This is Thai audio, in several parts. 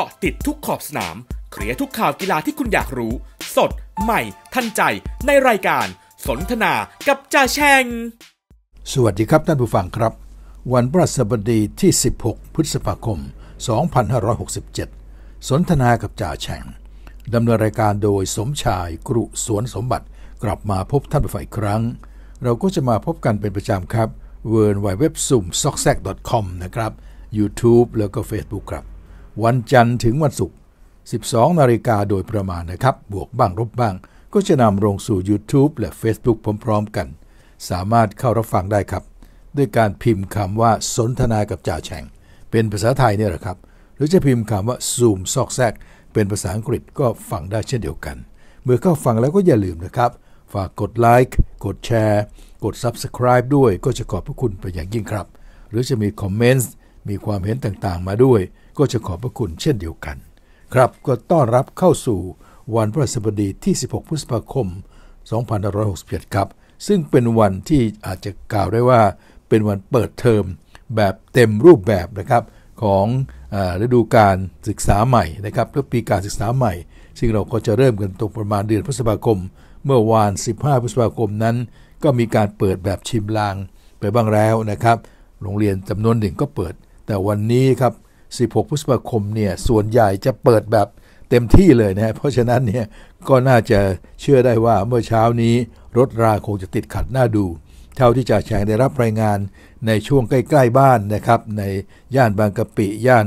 กาะติดทุกขอบสนาม เคลียร์ทุกข่าวกีฬาที่คุณอยากรู้ สดใหม่ ทันใจในรายการสนทนากับจ่าแชง สวัสดีครับท่านผู้ฟังครับ วันพระสบดีที่ 16 พฤษภาคม 2567 สนทนากับจ่าแชงดำเนินรายการโดยสมชายกรุสวนสมบัติ กลับมาพบท่านผู้ฟังอีกครั้งเราก็จะมาพบกันเป็นประจำครับเวิร์นไวเว็บซุ่มซอกแซกดอทคอมนะครับ YouTube แล้วก็ Facebook ครับวันจันทร์ถึงวันศุกร์ 12 นาฬิกาโดยประมาณนะครับ บวกบ้างลบบ้าง ก็จะนำลงสู่ YouTube และ Facebook พร้อมๆกัน สามารถเข้ารับฟังได้ครับ ด้วยการพิมพ์คำว่าสนทนากับจ่าแฉ่ง เป็นภาษาไทยเนี่ยแหละครับ หรือจะพิมพ์คำว่าซูมซอกแซก เป็นภาษาอังกฤษก็ฟังได้เช่นเดียวกัน เมื่อเข้าฟังแล้วก็อย่าลืมนะครับ ฝากกดไลค์ กดแชร์ กด Subscribe ด้วย ก็จะขอบพระคุณไปอย่างยิ่งครับ หรือจะมีคอมเมนต์ มีความเห็นต่างๆมาด้วยก็จะขอบพระคุณเช่นเดียวกัน ครับ ก็ต้อนรับเข้าสู่วันพระสบดีที่ 16 พฤษภาคม 2567ครับ ซึ่งเป็นวันที่อาจจะกล่าวได้ว่าเป็นวันเปิดเทอมแบบเต็มรูปแบบนะครับของฤดูการศึกษาใหม่นะครับเพื่อปีการศึกษาใหม่ ซึ่งเราก็จะเริ่มกันตรงประมาณเดือนพฤษภาคม เมื่อวาน 15 พฤษภาคมนั้น ก็มีการเปิดแบบชิมลาง ไปบ้างแล้วนะครับ โรงเรียนจำนวนหนึ่งก็เปิด แต่วันนี้ครับ16พฤษภาคมเนี่ยส่วนใหญ่จะเปิดแบบเต็มที่เลยนะ เพราะฉะนั้นเนี่ยก็น่าจะเชื่อได้ว่าเมื่อเช้านี้ รถราคงจะติดขัดน่าดู เท่าที่จ่าแชงได้รับรายงานในช่วงใกล้ๆบ้านนะครับ ในย่านบางกะปิย่าน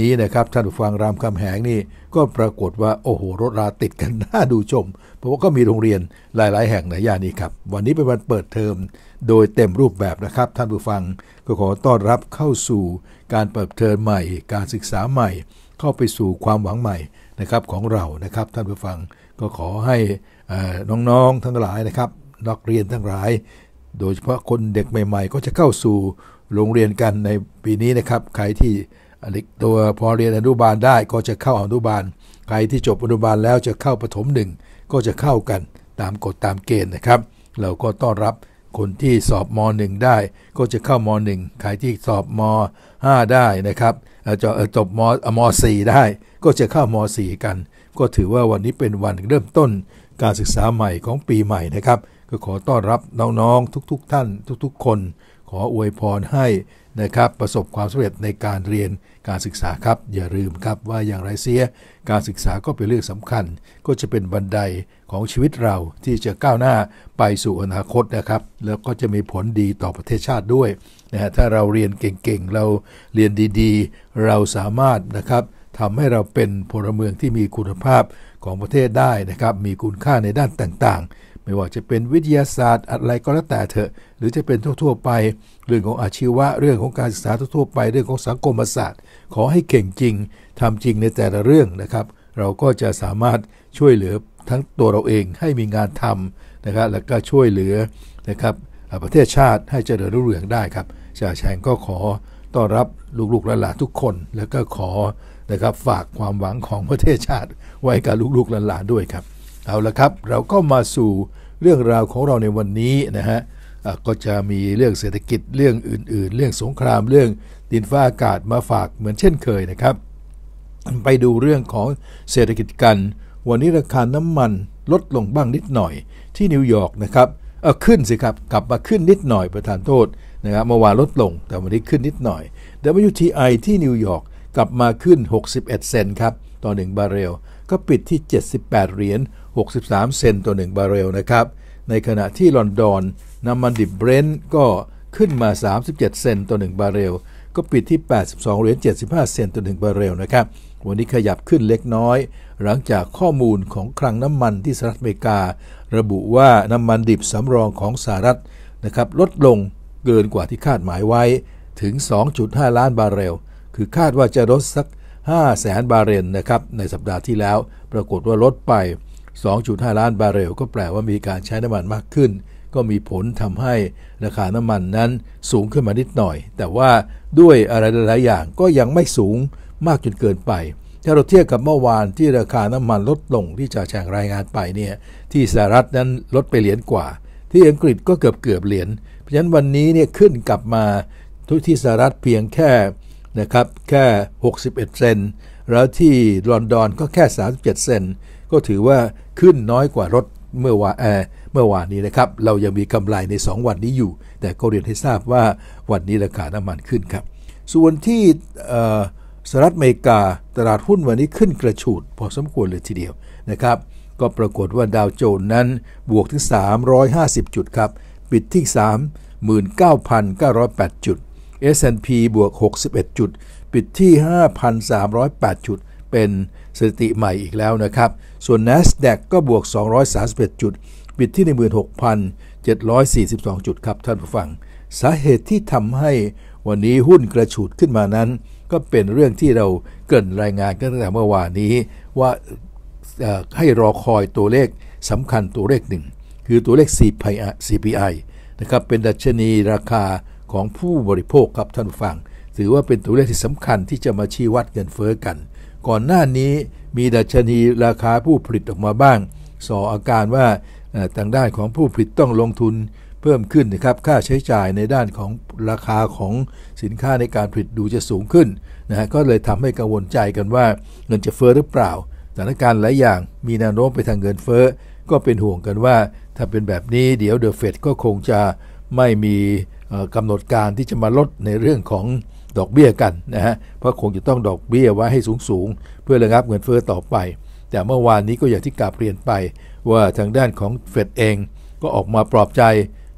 นี้นะครับท่านผู้ฟังรามคำแหงนี่ก็ปรากฏว่าโอ้โหรถราติดกันน่าดูชมเพราะว่าก็มีโรงเรียนหลายๆแห่งในย่านนี้ครับ วันนี้เป็นวันเปิดเทอม โดยเต็มรูปแบบนะครับ ท่านผู้ฟังก็ขอต้อนรับเข้าสู่การเปิดเทอมใหม่ การศึกษาใหม่ เข้าไปสู่ความหวังใหม่นะครับของเรา นะครับท่านผู้ฟัง ก็ขอให้น้องๆ ทั้งหลายนะครับนักเรียนทั้งหลาย โดยเฉพาะคนเด็กใหม่ๆ ก็จะเข้าสู่โรงเรียนกันในปีนี้นะครับ ใครที่ตัวพอเรียนอนุบาลได้ก็จะเข้าอนุบาล ใครที่จบอนุบาลแล้วจะเข้าปฐมหนึ่ง ก็จะเข้ากันตามกฎตามเกณฑ์นะครับ เราก็ต้อนรับคนที่สอบมหนึ่งได้ ก็จะเข้ามหนึ่งใครที่สอบม5 ได้นะครับจจบมม .4 ได้ก็จะเข้ามสี่กัน ก็ถือว่าวันนี้เป็นวันเริ่มต้น การศึกษาใหม่ของปีใหม่นะครับก็ขอต้อนรับน้องๆทุกๆ ท่าน ทุกๆคน ขออวยพรให้นะครับประสบความสำเร็จในการเรียนการศึกษาครับ อย่าลืมครับว่าอย่างไรเสีย การศึกษาก็เป็นเรื่องสำคัญก็จะเป็นบันไดของชีวิตเราที่จะก้าวหน้าไปสู่อนาคตนะครับ แล้วก็จะมีผลดีต่อประเทศชาติด้วยนะฮะ ถ้าเราเรียนเก่งๆ เรา เรียนดีๆ เราสามารถนะครับทำให้เราเป็นพลเมืองที่มีคุณภาพของประเทศได้นะครับ มีคุณค่าในด้านต่างๆ ไม่ว่าจะเป็นวิทยาศาสตร์อะไรก็แล้วแต่เถอะ หรือจะเป็นทั่วๆไป เรื่องของอาชีวะ เรื่องของการศึกษาทั่วๆ ไป เรื่องของสังคมศาสตร์ ขอให้เก่งจริง ทำจริงในแต่ละเรื่องนะครับ เราก็จะสามารถช่วยเหลือทั้งตัวเราเองให้มีงานทำนะครับแล้วก็ช่วยเหลือนะครับประเทศชาติให้เจริญรุ่งเรืองได้ครับจ่าแชงก็ขอต้อนรับลูกๆหลานๆทุกคน แล้วก็ขอนะครับฝากความหวังของประเทศชาติไว้กับลูกๆหลานๆ ด้วยครับ เอาละครับ เราก็มาสู่เรื่องราวของเราในวันนี้นะฮะ ก็จะมีเรื่องเศรษฐกิจเรื่องอื่น ๆ เรื่องสงครามเรื่องดินฟ้าอากาศมาฝากเหมือนเช่นเคยนะครับ ไปดูเรื่องของเศรษฐกิจกันวันนี้ราคาน้ำมันลดลงบ้างนิดหน่อยที่นิวยอร์กนะครับ เออขึ้นสิครับกลับมาขึ้นนิดหน่อยประธานโทษนะครับเมื่อวานลดลงแต่วันนี้ขึ้นนิดหน่อย WTI ที่นิวยอร์กกลับมาขึ้น61เซนครับต่อ1บาร์เรลก็ปิดที่78เหรียญ63 เซนต์ต่อ1บาร์เรลนะครับในขณะที่ลอนดอนน้ำมันดิบเบรนท์ก็ขึ้นมา37เซนต์ต่อ1บาร์เรลก็ปิดที่ 82เหรียญ75เซนต่อ1บาร์เรลนะครับวันนี้ขยับขึ้นเล็กน้อยหลังจากข้อมูลของคลังน้ำมันที่สหรัฐอเมริกา ระบุว่าน้ำมันดิบสำรองของสหรัฐนะครับลดลงเกินกว่าที่คาดหมายไว้ ถึง 2.5 ล้านบาร์เรลคือคาดว่าจะลดสัก 5 แสนบาร์เรลนะครับในสัปดาห์ที่แล้วปรากฏว่าลดไป 2.5 ล้านบาร์เรลก็แปลว่ามีการใช้น้ำมันมากขึ้น ก็มีผลทำให้ ราคาน้ำมันนั้นสูงขึ้นมานิดหน่อย แต่ว่าด้วยอะไรหลายอย่างก็ยังไม่สูงมากจนเกินไปถ้าเราเทียบกับเมื่อวานที่ราคาน้ำมันลดลง ที่จ่าแจงรายงานไปเนี่ยที่สหรัฐนั้นลดไปเหรียญกว่า ที่อังกฤษก็เกือบเกือบเหรียญเพราะฉะนั้นวันนี้เนี่ยขึ้นกลับมาทุกที่สหรัฐเพียงแค่นะครับแค่ 61 เซนแล้วที่ลอนดอนก็แค่ 37 เซนก็ถือว่าขึ้นน้อยกว่ารถเมื่อวานเมื่อวานนี้นะครับ เรายังมีกำไรใน 2 วันนี้อยู่ แต่ก็เรียนให้ทราบว่าวันนี้ราคาน้ำมันขึ้นครับส่วนที่สหรัฐอเมริกาตลาดหุ้นวันนี้ขึ้นกระฉูด พอสมควรเลยทีเดียวนะครับ ก็ปรากฏว่า ดาวโจนส์นั้นบวกถึง350 จุดครับ ปิดที่ 39,908 จุด S&P บวก61 จุด ปิดที่ 5,308 จุด เป็นสถิติใหม่อีกแล้วนะครับ ส่วน NASDAQ ก็บวก 231 จุด ปิดที่ 16,742 จุดครับท่านผู้ฟังสาเหตุที่ทำให้วันนี้หุ้นกระฉูดขึ้นมานั้นก็เป็นเรื่องที่เราเกินรายงานกันตั้งแต่เมื่อวานนี้ว่าให้รอคอยตัวเลขสำคัญตัวเลขหนึ่ง คือตัวเลข CPI, CPI นะครับเป็นดัชนีราคาของผู้บริโภคครับท่านฟังถือว่าเป็นตัวเลขที่สำคัญที่จะมาชี้วัดเงินเฟอ้อกัน ก่อนหน้านี้มีดัชนีราคาผู้ผลิตออกมาบ้างสออาการว่าทางด้านของผู้ผลิตต้องลงทุนเพิ่มขึ้นนะครับค่าใช้จ่ายในด้านของราคาของสินค้าในการผลิตดูจะสูงขึ้นนะฮะก็เลยทำให้กังวลใจกันว่าเงินจะเฟ้อหรือเปล่าสถานการณ์หลายอย่างมีแนวโน้มไปทางเงินเฟ้อ ก็เป็นห่วงกันว่าถ้าเป็นแบบนี้ เดี๋ยวเดอะเฟดก็คงจะไม่มีกำหนดการที่จะมาลดในเรื่องของดอกเบี้ยกันนะฮะเพราะคงจะต้องดอกเบี้ยไว้ให้สูงๆเพื่อระงับเงินเฟอ้อต่อไป แต่เมื่อวานนี้ก็อย่างที่กาเเลี่ยนไปว่าทางด้านของเฟดเองก็ออกมาปลอบใจ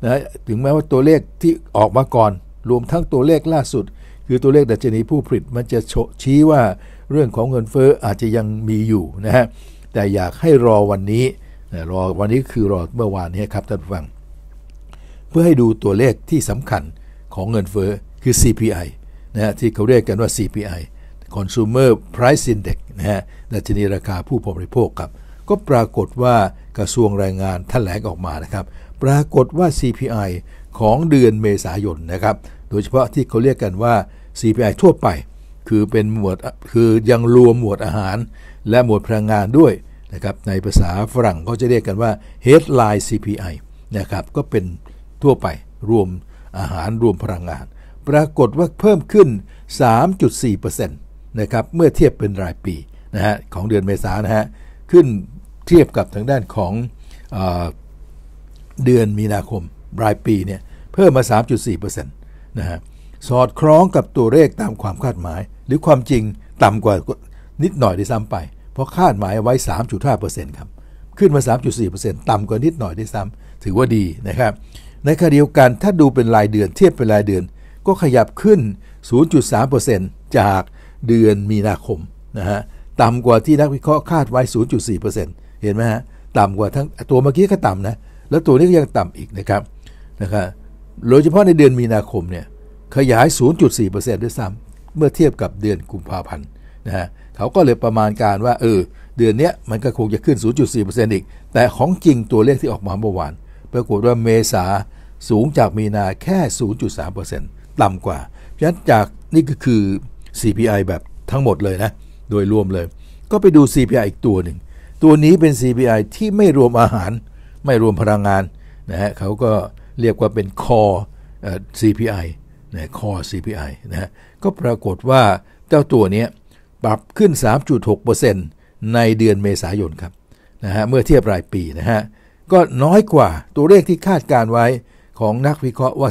นะถึงแม้ว่าตัวเลขที่ออกมาก่อนรวมทั้งตัวเลขล่าสุด คือตัวเลขดัชนีผู้ผลิตมันจะชี้ว่าเรื่องของเงินเฟอ้ออาจจะยังมีอยู่นะฮะแต่อยากให้รอวันนี้นะรอวันนี้คือรอเมื่อวานนี้ครับท่านผู้ฟัง เพื่อให้ดูตัวเลขที่สำคัญของเงินเฟอ้อคือ CPI นะฮะที่เขาเรียกกันว่า CPI Consumer Price Index นะฮะดัชนีราคาผู้บริโภคครับ ก็ปรากฏว่ากระทรวงแรงงานแถลงออกมานะครับปรากฏว่า CPI ของเดือนเมษายนนะครับ โดยเฉพาะที่เขาเรียกกันว่า CPI ทั่วไป คือเป็นหมวด คือยังรวมหมวดอาหารและหมวดพลังงานด้วยนะครับ ในภาษาฝรั่งเขาจะเรียกกันว่า headline CPI นะครับ ก็เป็นทั่วไปรวมอาหารรวมพลังงาน ปรากฏว่าเพิ่มขึ้น 3.4%นะครับ เมื่อเทียบเป็นรายปีนะฮะของเดือนเมษานะฮะ ขึ้นเทียบกับทางด้านของเดือนมีนาคมรายปีเนี่ยเพิ่มมา 3.4%นะฮะสอดคล้องกับตัวเลขตามความคาดหมาย หรือความจริงต่ำกว่านิดหน่อยได้ซ้ำไป เพราะคาดหมายไว้3.5%ครับขึ้นมา3.4%ต่ำกว่านิดหน่อยได้ซ้ำถือว่าดีนะครับในขณะเดียวกันถ้าดูเป็นรายเดือนเทียบเป็นรายเดือนก็ขยับขึ้น 0.3%จากเดือนมีนาคมนะฮะต่ำกว่าที่นักวิเคราะห์คาดไว้ 0.4%เห็นไหมฮะต่ำกว่าทั้งตัวเมื่อกี้ก็ต่ำนะแล้วตัวนี้ก็ยังต่ำอีกนะครับนะครับโดยเฉพาะในเดือนมีนาคมเนี่ยขยาย 0.4%ด้วยซ้ำเมื่อเทียบกับเดือนกุมภาพันธ์นะฮะเขาก็เลยประมาณการว่าเออเดือนนี้มันก็คงจะขึ้น 0.4%อีก แต่ของจริงตัวเลขที่ออกมาเมื่อวาน ปรากฏว่าเมษาสูงจากมีนาแค่ 0.3%ต่ำกว่า เพราะฉะนั้นจากนี่ก็คือ CPI แบบทั้งหมดเลยนะโดยรวมเลย ก็ไปดู CPI อีกตัวหนึ่งตัวนี้เป็น CPI ที่ไม่รวมอาหารไม่รวมพลังงานนะฮะ เขาก็เรียกว่าเป็นคอ CPI นะคอ CPI นะฮะ ก็ปรากฏว่าเจ้าตัวนี้ปรับขึ้น 3.6%ในเดือนเมษายนครับนะฮะ เมื่อเทียบรายปีนะฮะ ก็น้อยกว่าตัวเลขที่คาดการไว้ของนักวิเคราะห์ว่า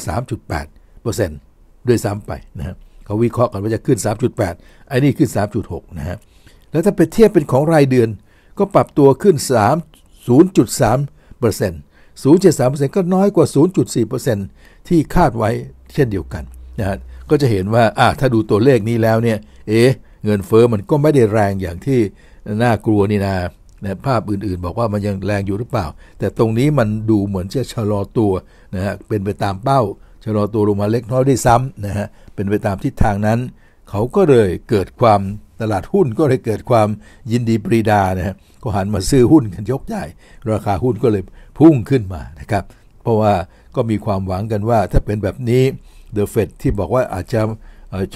3.8%ด้วยซ้ำไปนะฮะ เขาวิเคราะห์กันว่าจะขึ้น 3.8 ไอ้นี่ขึ้น 3.6นะฮะ แล้วถ้าไปเทียบเป็นของรายเดือนก็ปรับตัวขึ้น 3 0.3 0.3%ก็น้อยกว่า 0.4%ที่คาดไว้เช่นเดียวกันนะฮะก็จะเห็นว่าอ่าถ้าดูตัวเลขนี้แล้วเนี่ย เอ๊ะเงินเฟอ้อมันก็ไม่ได้แรงอย่างที่น่ากลัวนี่นะนะภาพอื่นๆบอกว่ามันยังแรงอยู่หรือเปล่า แต่ตรงนี้มันดูเหมือนจะชะลอตัวนะฮะ เป็นไปตามเป้า ชะลอตัวลงมาเล็กน้อยได้ซ้ำนะฮะ เป็นไปตามทิศทางนั้น เขาก็เลยเกิดความตลาดหุ้นก็เลยเกิดความยินดีปรีดานะฮะก็หันมาซื้อหุ้นกันยกใหญ่ ราคาหุ้นก็เลยพุ่งขึ้นมานะครับ เพราะว่าก็มีความหวังกันว่าถ้าเป็นแบบนี้เดอะเฟดที่บอกว่าอาจจะ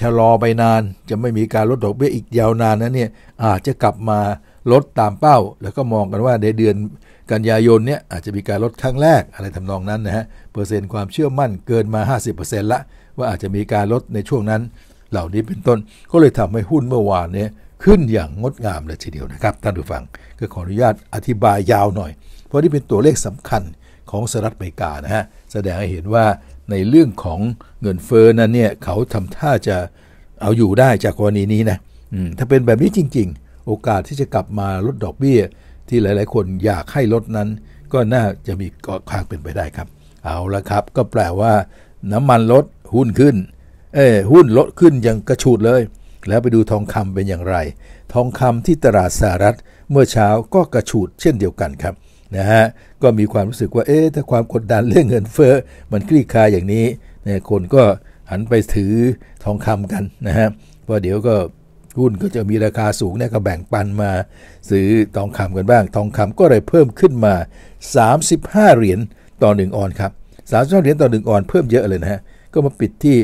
ชะลอไปนาน จะไม่มีการลดดอกเบี้ยอีกยาวนานนะเนี่ย อาจจะกลับมาลดตามเป้า แล้วก็มองกันว่าในเดือนกันยายนเนี่ยอาจจะมีการลดครั้งแรกอะไรทำนองนั้นนะฮะ เปอร์เซ็นต์ความเชื่อมั่นเกินมา 50%ละ ว่าอาจจะมีการลดในช่วงนั้นเหล่านี้เป็นต้นก็เลยทำให้หุ้นเมื่อวานนี้ขึ้นอย่างงดงามเลยทีเดียวนะครับท่านผู้ฟังก็ขออนุญาตอธิบายยาวหน่อย เพราะนี่เป็นตัวเลขสำคัญของสหรัฐอเมริกานะฮะ แสดงให้เห็นว่าในเรื่องของเงินเฟอ้อนั้นเนี่ยเขาทำท่าจะเอาอยู่ได้จากกรณีนี้นะถ้าเป็นแบบนี้จริงๆ โอกาสที่จะกลับมาลดดอกเบี้ย ที่หลายๆ คนอยากให้ลดนั้น ก็น่าจะมีความเป็นไปได้ครับ เอาละครับก็แปลว่าน้ำมันลดหุ้นขึ้นเออหุ้นลดขึ้นอย่างกระชูดเลย แล้วไปดูทองคำเป็นอย่างไรทองคำที่ตลาดสหรัฐเมื่อเช้าก็กระชูดเช่นเดียวกันครับนะฮะก็มีความรู้สึกว่าเอ๊ะถ้าความกดดันเรื่องเงินเฟ้อมันคลี่คลายอย่างนี้เนี่ยคนก็หันไปถือทองคำกันนะฮะว่าเดี๋ยวก็หุ้นก็จะมีราคาสูงเนี่ยก็แบ่งปันมาซื้อทองคำกันบ้างทองคำก็เลยเพิ่มขึ้นมา 35เหรียญต่อ 1ออนครับ35เหรียญต่อ1ออนเพิ่มเยอะเลยนะฮะก็มาปิดที่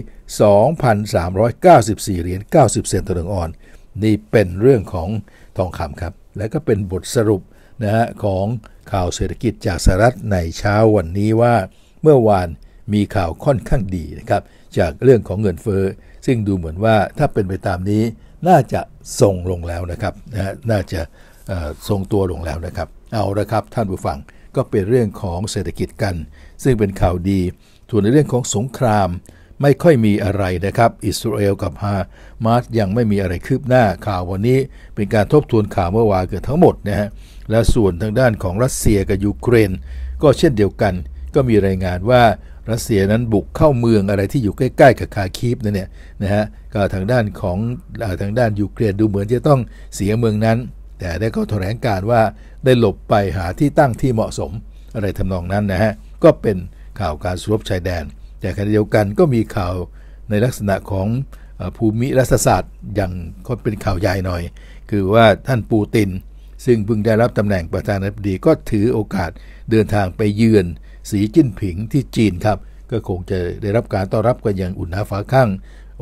2,394 เหรียญ 90 เซนต์ต่อหนึ่งออน นี่เป็นเรื่องของทองคำครับ และก็เป็นบทสรุปนะฮะของข่าวเศรษฐกิจจากสหรัฐในเช้าวันนี้ว่าเมื่อวานมีข่าวค่อนข้างดีนะครับจากเรื่องของเงินเฟ้อซึ่งดูเหมือนว่าถ้าเป็นไปตามนี้น่าจะส่งลงแล้วนะครับนะน่าจะทรงตัวลงแล้วนะครับเอาละครับท่านผู้ฟังก็เป็นเรื่องของเศรษฐกิจกัน ซึ่งเป็นข่าวดีส่วนในเรื่องของสงครามไม่ค่อยมีอะไรนะครับ อิสราเอลกับฮามาสยังไม่มีอะไรคืบหน้าข่าววันนี้เป็นการทบทวนข่าว เมื่อวานเกิดทั้งหมดนะฮะ และส่วนทางด้านของรัสเซียกับยูเครน ก็เช่นเดียวกันก็มีรายงานว่ารัสเซียนั้นบุกเข้าเมืองอะไรที่อยู่ใกล้ ๆ กับคาคีฟนั่นเนี่ยนะฮะก็ทางด้านของทางด้านยูเครนดูเหมือนจะต้องเสียเมืองนั้น แต่ได้ก็แถลงการว่าได้หลบไปหาที่ตั้งที่เหมาะสมอะไรทำนองนั้นนะฮะก็เป็นข่าวการสรบชายแดน แต่ขณะเดียวกันก็มีข่าวในลักษณะของภูมิรัฐศาสตร์ อย่างก็เป็นข่าวใหญ่หน่อย คือว่าท่านปูติน ซึ่งเพิ่งได้รับตำแหน่งประธานาธิบดีก็ถือโอกาสเดินทางไปเยือนสีจิ้นผิงที่จีนครับ ก็คงจะได้รับการต้อนรับกันอย่างอุ่นหนาฝาข้าง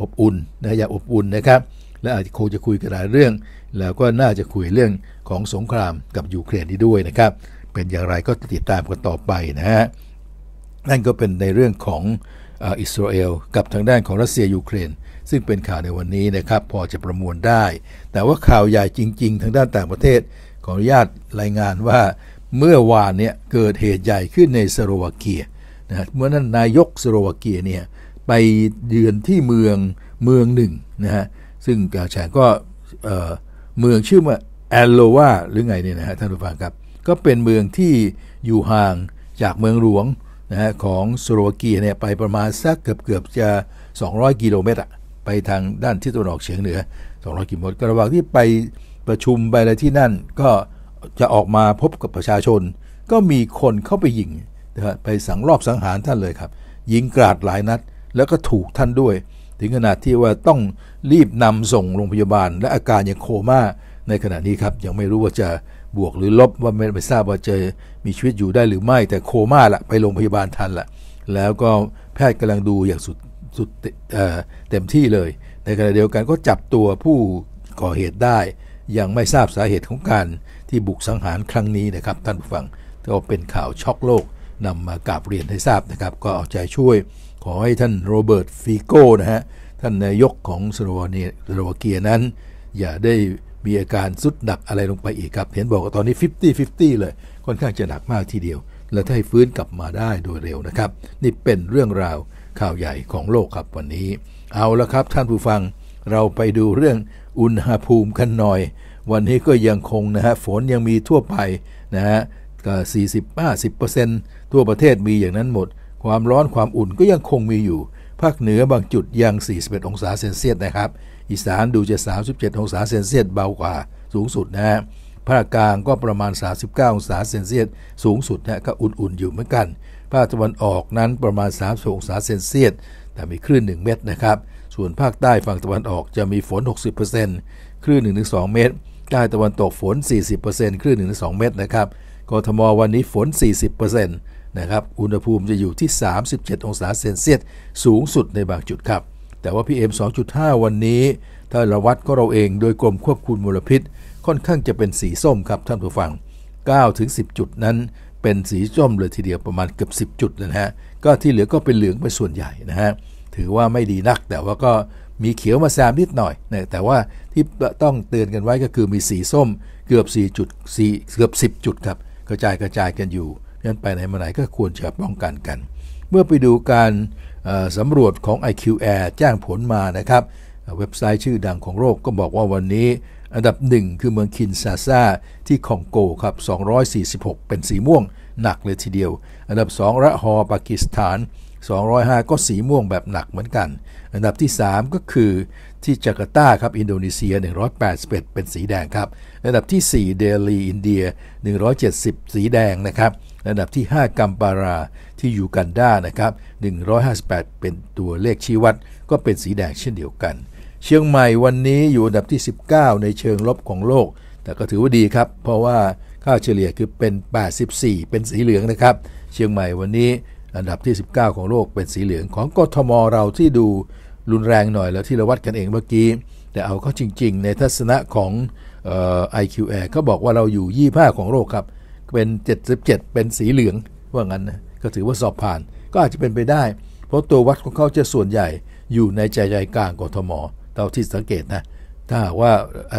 อบอุ่นนะอย่างอบอุ่นนะครับ และอาจจะคงจะคุยกันหลายเรื่อง แล้วก็น่าจะคุยเรื่องของสงครามกับยูเครนนี้ด้วยนะครับ เป็นอย่างไรก็ติดตามกันต่อไปนะฮะนั่นก็เป็นในเรื่องของอิสราเอลกับทางด้านของรัสเซียยูเครน ซึ่งเป็นข่าวในวันนี้นะครับพอจะประมวลได้ แต่ว่าข่าวใหญ่จริง ๆ ทางด้านต่างประเทศขออนุญาตรายงานว่า เมื่อวานเนี่ยเกิดเหตุใหญ่ขึ้นในสโลวาเกียนะเมื่อนั้นนายกสโลวาเกียเนี่ยไปเยือนที่เมืองเมืองหนึ่งนะฮะซึ่งกาชงก็เมืองชื่อว่าแอลโลวาหรือไงเนี่ยนะฮะท่านผู้ฟังครับก็เป็นเมืองที่อยู่ห่างจากเมืองหลวงนะฮะของสโลวาเกียเนี่ยไปประมาณสักเกือบเกือบจะ 200 กิโลเมตรอะไปทางด้านทิศตะวันออกเฉียงเหนือ 200 กิโลเมตรก็ระหว่างที่ไปประชุมไปอะไรที่นั่นก็จะออกมาพบกับประชาชน ก็มีคนเข้าไปยิงนะฮะไปสังรอบสังหารท่านเลยครับ ยิงกราดหลายนัด แล้วก็ถูกท่านด้วย ถึงขนาดที่ว่าต้องรีบนำส่งโรงพยาบาล และอาการยังโคม่า ในขณะนี้ครับ ยังไม่รู้ว่าจะบวกหรือลบว่าไม่ไปทราบว่าจะมีชีวิตอยู่ได้หรือไม่แต่โคม่าละไปโรงพยาบาลทันละ แล้วก็แพทย์กำลังดูอย่างสุดสดเต็มที่เลย ในขณะเดียวกันก็จับตัวผู้ก่อเหตุได้ ยังไม่ทราบสาเหตุของการที่บุกสังหารครั้งนี้นะครับ ท่านผู้ฟังก็เป็นข่าวช็อกโลกนำมากราบเรียนให้ทราบนะครับ ก็เอาใจช่วยขอให้ท่านโรเบิร์ตฟิโก้นะฮะท่านนายกของสโลวเนียสโลวาเกียนั้น อย่าได้มีอาการสุดหนักอะไรลงไปอีกครับ เห็นบอกว่าตอนนี้ 50 50 เลย ค่อนข้างจะหนักมากทีเดียว และถ้าให้ฟื้นกลับมาได้โดยเร็วนะครับ นี่เป็นเรื่องราวข่าวใหญ่ของโลกครับวันนี้ เอาละครับท่านผู้ฟัง เราไปดูเรื่องอุณหภูมิกันหน่อย วันนี้ก็ยังคงนะฮะ ฝนยังมีทั่วไปนะฮะ ก็็นต์ทั่วประเทศมีอย่างนั้นหมด ความร้อนความอุ่นก็ยังคงมีอยู่ ภาคเหนือบางจุดยัง41องศาเซลเซียสนะครับอีสานดูจะ 37 องศาเซนเซียสเบากว่า สูงสุดนะฮะภาคกลางก็ประมาณ 39 องศาเซนเซียสสูงสุดนะก็อุ่นๆ อยู่เหมือนกัน ภาคตะวันออกนั้นประมาณ30องศาเซนเซียสแต่มีคลื่น1เมตรนะครับ ส่วนภาคใต้ฝั่งตะวันออกจะมีฝน 60%คลื่น1-2 เมตร ใต้ตะวันตกฝน 40%คลื่น1-2เมตรนะครับ กทมวันนี้ฝน 40%นะครับ อุณหภูมิจะอยู่ที่ 37 องศาเซนเซียสสูงสุดในบางจุดครับแต่ว่า PM 2.5 วันนี้ถ้าราวัดก็เราเองโดยกรมควบคุมมลพิษ ค่อนข้างจะเป็นสีส้มครับท่านผู้ฟัง 9 ถึง 10 จุดนั้นเป็นสีส้มเลยทีเดียว ประมาณเกือบ 10 จุดนะฮะก็ที่เหลือก็เป็นเหลืองไปส่วนใหญ่นะฮะถือว่าไม่ดีนักแต่ว่าก็มีเขียวมาแซมนิดหน่อยนะแต่ว่าที่ต้องเตือนกันไว้ก็คือมีสีส้มเกือบ4จุดสีเกือบ10จุดครับ กระจายกระจายกันอยู่นั้นไปไหนมาไหนก็ควรจะป้องกันกัน เมื่อไปดูการสำรวจของ IQR แจ้งผลมานะครับ เว็บไซต์ชื่อดังของโลกก็บอกว่าวันนี้ อันดับหนึ่งคือเมืองคินซาซาที่คองโกครับ 246 เป็นสีม่วงหนักเลยทีเดียว อันดับ 2 ระหอปากีสถาน 205 ก็สีม่วงแบบหนักเหมือนกัน อันดับที่ 3 ก็คือที่จาการ์ตาครับอินโดนีเซีย 181เป็นสีแดงครับ อันดับที่ 4 เดลีอินเดีย 170 สีแดงนะครับอันดับที่ 5กัมปาราที่อยู่กันดานะครับ158 เป็นตัวเลขชี้วัด ก็เป็นสีแดงเช่นเดียวกัน เชียงใหม่วันนี้อยู่อันดับที่ 19 ในเชิงลบของโลก แต่ก็ถือว่าดีครับเพราะว่าค่าเฉลี่ยคือเป็น 84 เป็นสีเหลืองนะครับเชียงใหม่วันนี้อันดับที่ 19 ของโลกเป็นสีเหลือง ของกทมเราที่ดูรุนแรงหน่อยแล้วที่เราวัดกันเองเมื่อกี้ แต่เอาเข้าจริงๆในทัศนะของไอคิวแอร์เขาบอกว่าเราอยู่ 25ของโลกครับเป็น 77 เป็นสีเหลือง ว่างั้นนะก็ถือว่าสอบผ่านก็อาจจะเป็นไปได้ เพราะตัววัดของเขาจะส่วนใหญ่อยู่ในใจใจกลางกทมเท่าที่สังเกตนะถ้าว่า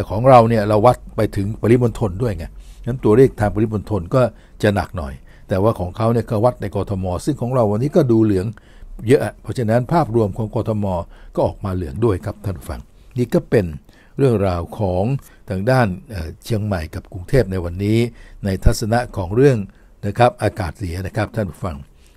ของเราเนี่ยเราวัดไปถึงปริมณฑลด้วยไงนั้นตัวเลขทางปริมณฑลก็จะหนักหน่อย แต่ว่าของเขาเนี่ยก็วัดในกทม ซึ่งของเราวันนี้ก็ดูเหลืองเยอะ เพราะฉะนั้นภาพรวมของกทมก็ออกมาเหลืองด้วยครับท่านฟังนี่ก็เป็นเรื่องราวของทางด้านเชียงใหม่กับกรุงเทพในวันนี้ ในทัศนะของเรื่องนะครับอากาศเสียนะครับท่านผู้ฟัง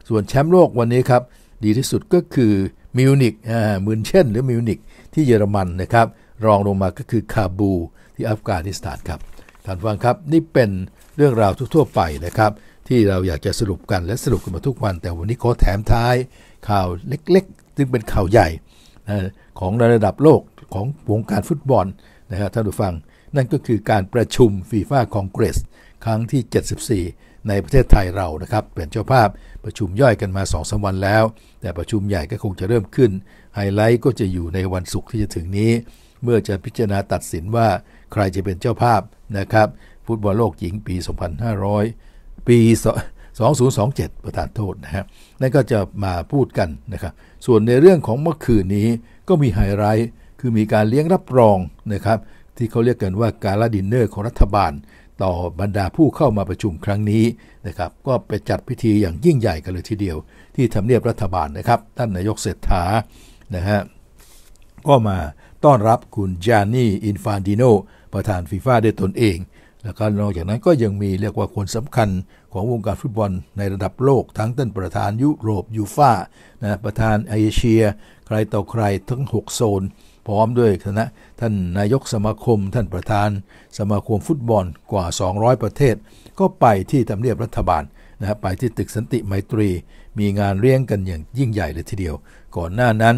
ส่วนแชมป์โลกวันนี้ครับ ดีที่สุดก็คือมิวนิกอ่ามืนเช่น หรือมิวนิกที่เยอรมันนะครับรองลงมาก็คือคาบูที่อัฟกานิสถานครับ ท่านฟังครับ นี่เป็นเรื่องราวทั่วๆไปนะครับที่เราอยากจะสรุปกันและสรุปกันมาทุกวัน แต่วันนี้ขอแถมท้ายข่าวเล็กๆ ซึ่งเป็นข่าวใหญ่ของระดับโลกของวงการฟุตบอลนะครับท่านผู้ฟังนั่นก็คือการประชุมฟีฟ่าคอนเกรสครั้งที่ 74 ในประเทศไทยเรานะครับ เป็นเจ้าภาพประชุมย่อยกันมา2อสวันแล้ว แต่ประชุมใหญ่ก็คงจะเริ่มขึ้น ไฮไลท์ก็จะอยู่ในวันศุกร์ที่จะถึงนี้ เมื่อจะพิจารณาตัดสินว่าใครจะเป็นเจ้าภาพนะครับ ฟุตบอลโลกหญิงปี 2500 ปี 2027 ประธานโทษนะฮะนั่นก็จะมาพูดกันนะครับส่วนในเรื่องของเมื่อคืนนี้ก็มีไฮไลท์คือมีการเลี้ยงรับรองนะครับที่เขาเรียกกันว่าการดินเนอร์ของรัฐบาลต่อบรรดาผู้เข้ามาประชุมครั้งนี้นะครับก็ไปจัดพิธีอย่างยิ่งใหญ่กันเลยทีเดียว ที่ทำเนียบรัฐบาลนะครับท่านนายกเศรษฐานะฮะก็มาต้อนรับคุณจานนี่อินฟานดิโนประธานฟีฟ่าด้วยตนเอง แล้วก็นอกจากนั้นก็ยังมีเรียกว่าคนสำคัญของวงการฟุตบอลในระดับโลก ทั้งต้นประธานยุโรปยูฟ่านะประธานเอเชีย ใครต่อใครทั้ง 6 โซนพร้อมด้วยคณะท่านนายกสมาคมท่านประธาน สมาคมฟุตบอลกว่า 200 ประเทศ ก็ไปที่ทำเนียบรัฐบาลนะฮะไปที่ตึกสันติไมตรี มีงานเลี้ยงกันอย่างยิ่งใหญ่เลยทีเดียว ก่อนหน้านั้น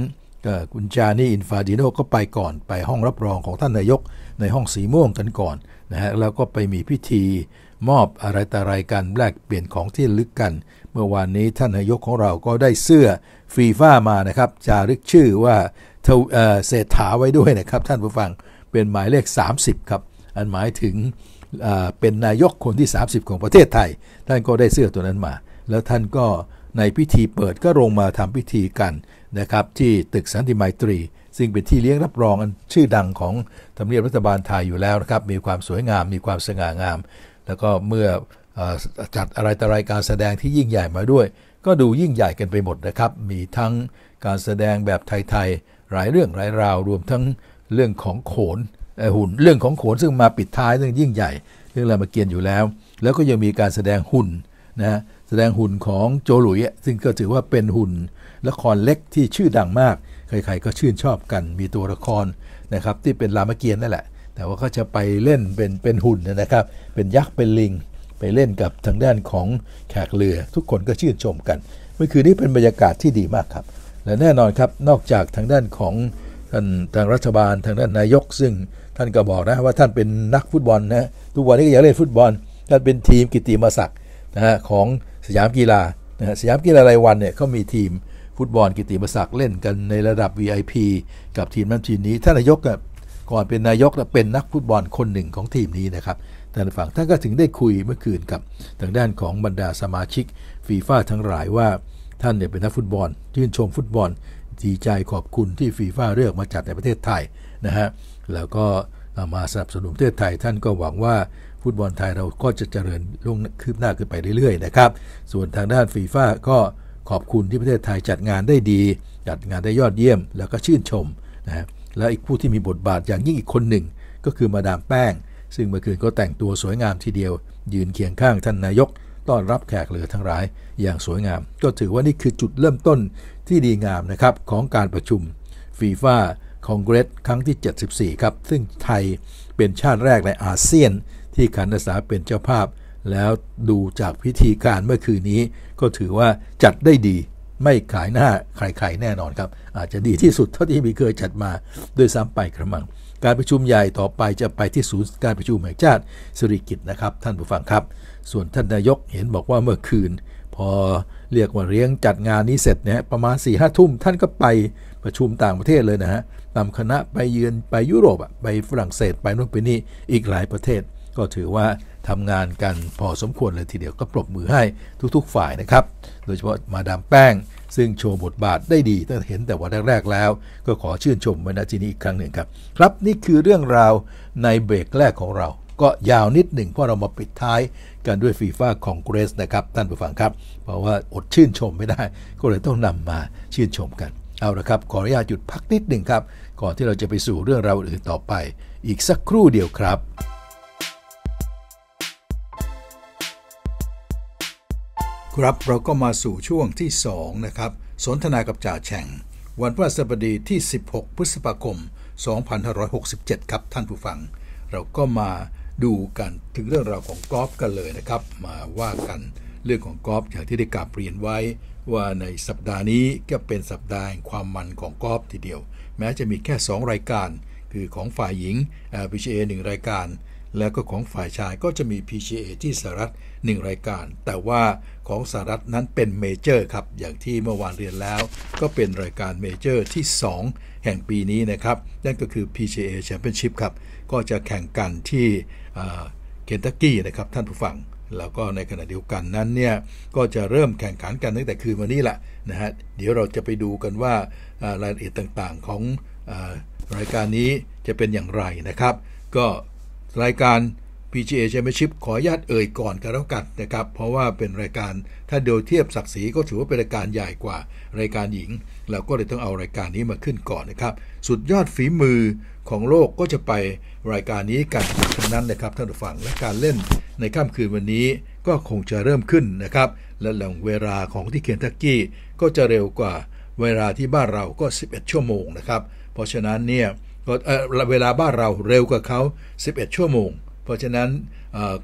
คุณจานี่อินฟาดิโนก็ไปก่อนไปห้องรับรองของท่านนายกในห้องสีม่วงกันก่อนนะฮะแล้วก็ไปมีพิธี มอบอะไรต่อะไรกัน แลกเปลี่ยนของที่ลึกกัน เมื่อวานนี้ท่านนายกของเราก็ได้เสื้อฟีฟ่ามานะครับจารึกชื่อว่าเศรษฐาไว้ด้วยนะครับท่านผู้ฟังเป็นหมายเลข 30 ครับ อันหมายถึงเป็นนายกคนที่ 30 ของประเทศไทย ท่านก็ได้เสื้อตัวนั้นมา แล้วท่านก็ในพิธีเปิดก็ลงมาทำพิธีกันนะครับที่ตึกสันติไมตรีซึ่งเป็นที่เลี้ยงรับรองอันชื่อดังของทำเนียบรัฐบาลไทยอยู่แล้วนะครับ มีความสวยงามมีความสง่างาม แล้วก็เมื่อจัดอะไรต่ออะไรการแสดงที่ยิ่งใหญ่มาด้วย ก็ดูยิ่งใหญ่กันไปหมดนะครับมีทั้งการแสดงแบบไทยหลายเรื่องหลายราวรวมทั้งเรื่องของโขนหุ่นเรื่องของโขนซึ่งมาปิดท้ายเรื่องยิ่งใหญ่ เรื่องรามเกียรติ์อยู่แล้ว แล้วก็ยังมีการแสดงหุ่นนะแสดงหุ่นของโจหลุยซึ่งก็ถือว่าเป็นหุ่น ละครเล็กที่ชื่อดังมากใครๆก็ชื่นชอบกันมีตัวละครนะครับที่เป็นรามเกียรติ์นั่นแหละ แต่ว่าเขาจะไปเล่นเป็นเป็นหุ่นนะครับ เป็นยักษ์เป็นลิงไปเล่นกับทางด้านของแขกเรือ ทุกคนก็ชื่นชมกันเมื่อคืนนี้เป็นบรรยากาศที่ดีมากครับและแน่นอนครับนอกจากทางด้านของท่านทางรัฐบาลทางด้านนายกซึ่งท่านก็บอกนะว่าท่านเป็นนักฟุตบอลนะทุกวันนี้ก็อยากเล่นฟุตบอลท่านเป็นทีมกิติมศักดิ์นะฮะของสยามกีฬานะสยามกีฬารายวันเนี่ยเขามีทีมฟุตบอล กิติมศักดิ์เล่นกันในระดับ VIP กับทีมนั้นทีมนี้ท่านนายกก่อนเป็นนายกเป็นนักฟุตบอลคนหนึ่งของทีมนี้นะครับท่านฟังท่านก็ถึงได้คุยเมื่อคืนกับทางด้านของบรรดาสมาชิกฟีฟ่าทั้งหลายว่าท่านเนี่ยเป็นนักฟุตบอลชื่นชมฟุตบอลดีใจขอบคุณที่ฟีฟ่าเลือกมาจัดในประเทศไทยนะฮะแล้วก็มาสนับสนุนประเทศไทยท่านก็หวังว่าฟุตบอลไทยเราก็จะเจริญลงคืบหน้าขึ้นไปเรื่อยๆนะครับส่วนทางด้านฟีฟ่าก็ขอบคุณที่ประเทศไทยจัดงานได้ดี จัดงานได้ยอดเยี่ยม แล้วก็ชื่นชมนะฮะและอีกผู้ที่มีบทบาทอย่างยิ่งอีกคนหนึ่งก็คือมาดามแป้ง ซึ่งเมื่อคืนก็แต่งตัวสวยงามทีเดียว ยืนเคียงข้างท่านนายกต้อนรับแขกเหลือทั้งหลายอย่างสวยงาม ก็ถือว่านี่คือจุดเริ่มต้นที่ดีงามนะครับ ของการประชุมฟีฟ่าคอนเกรสครั้งที่ 74 ครับ ซึ่งไทยเป็นชาติแรกในอาเซียนที่ขันอาสาเป็นเจ้าภาพ แล้วดูจากพิธีการเมื่อคืนนี้ ก็ถือว่าจัดได้ดีไม่ขายหน้าใครๆแน่นอนครับ อาจจะดีที่สุด เท่าที่มีเคยจัดมาด้วยซ้ำไปกระมัง การประชุมใหญ่ต่อไปจะไปที่ศูนย์การประชุมแห่งชาติสิริกิตนะครับท่านผู้ฟังครับส่วนท่านนายกเห็นบอกว่าเมื่อคืน พอเรียกว่าเลี้ยงจัดงานนี้เสร็จนะฮะประมาณ4ี่ห้าทุ่มท่านก็ไปประชุมต่างประเทศเลยนะฮะนำคณะไปเยือน ไปยุโรปอ่ะไปฝรั่งเศสไปนู่นไปนี่อีกหลายประเทศก็ถือว่าทำงานกันพอสมควรเลยทีเดียวก็ปรบมือให้ทุกๆ ฝ่ายนะครับ โดยเฉพาะมาดามแป้ง ซึ่งโชว์บทบาทได้ดี ตั้งแต่เห็นแต่วันแรกๆแล้ว ก็ขอชื่นชมมานที่นี้อีกครั้งหนึ่งครับครับนี่คือเรื่องราวในเบรกแรกของเราก็ยาวนิดหนึ่งเพราะเรามาปิดท้ายกันด้วยฟีฟ่าของเกรสนะครับ ท่านผู้ฟังครับ เพราะว่าอดชื่นชมไม่ได้ ก็เลยต้องนำมาชื่นชมกัน เอาละครับ ขออนุญาตหยุดพักนิดหนึ่งครับ ก่อนที่เราจะไปสู่เรื่องราวอื่นต่อไป อีกสักครู่เดียวครับ ครับเราก็มาสู่ช่วงที่ 2 นะครับ สนทนากับจ่าแฉ่ง วันพระสบดีที่ 16 พฤษภาคม2567ครับท่านผู้ฟัง เราก็มาดูกันถึงเรื่องราวของกอล์ฟกันเลยนะครับ มาว่ากัน เรื่องของกอล์ฟอย่างที่ได้ก่าบเรียนไว้ ว่าในสัปดาห์นี้ก็เป็นสัปดาห์แห่งความมันของกอล์ฟทีเดียว แม้จะมีแค่ 2 รายการ คือของฝ่ายหญิง PGA 1 รายการ แล้วก็ของฝ่ายชายก็จะมี PGA ที่สหรัฐ1รายการ แต่ว่าของสหรัฐนั้นเป็นเมเจอร์ครับอย่างที่เมื่อวานเรียนแล้ว ก็เป็นรายการเมเจอร์ที่ 2 แห่งปีนี้นะครับ นั่นก็คือ PGA Championship ครับก็จะแข่งกันที่เคนตักกี้นะครับ ท่านผู้ฟังแล้วก็ในขณะเดียวกันนั้นเนี่ยก็จะเริ่มแข่งขันกันตั้งแต่คืนวันนี้แหละนะฮะเดี๋ยวเราจะไปดูกันว่ารายละเอียดต่างๆ ของรายการนี้จะเป็นอย่างไรนะครับ ก็รายการ PGA Championship ขออนุญาตเอ่ยก่อนกันแล้วกันนะครับเพราะว่าเป็นรายการถ้าเดียวเทียบศักดิ์ศรีก็ถือว่าเป็นรายการใหญ่กว่ารายการหญิง เราก็เลยต้องเอารายการนี้มาขึ้นก่อนนะครับสุดยอดฝีมือของโลกก็จะไปรายการนี้กันทั้งนั้นนะครับท่านผู้ฟังและการเล่นในค่ำคืนวันนี้ก็คงจะเริ่มขึ้นนะครับและหลังเวลาของที่เคนทักกี้ก็จะเร็วกว่าเวลาที่บ้านเราก็ 11 ชั่วโมงนะครับเพราะฉะนั้นเนี่ยเวลาบ้านเราเร็วกว่าเขา11 ชั่วโมงเพราะฉะนั้น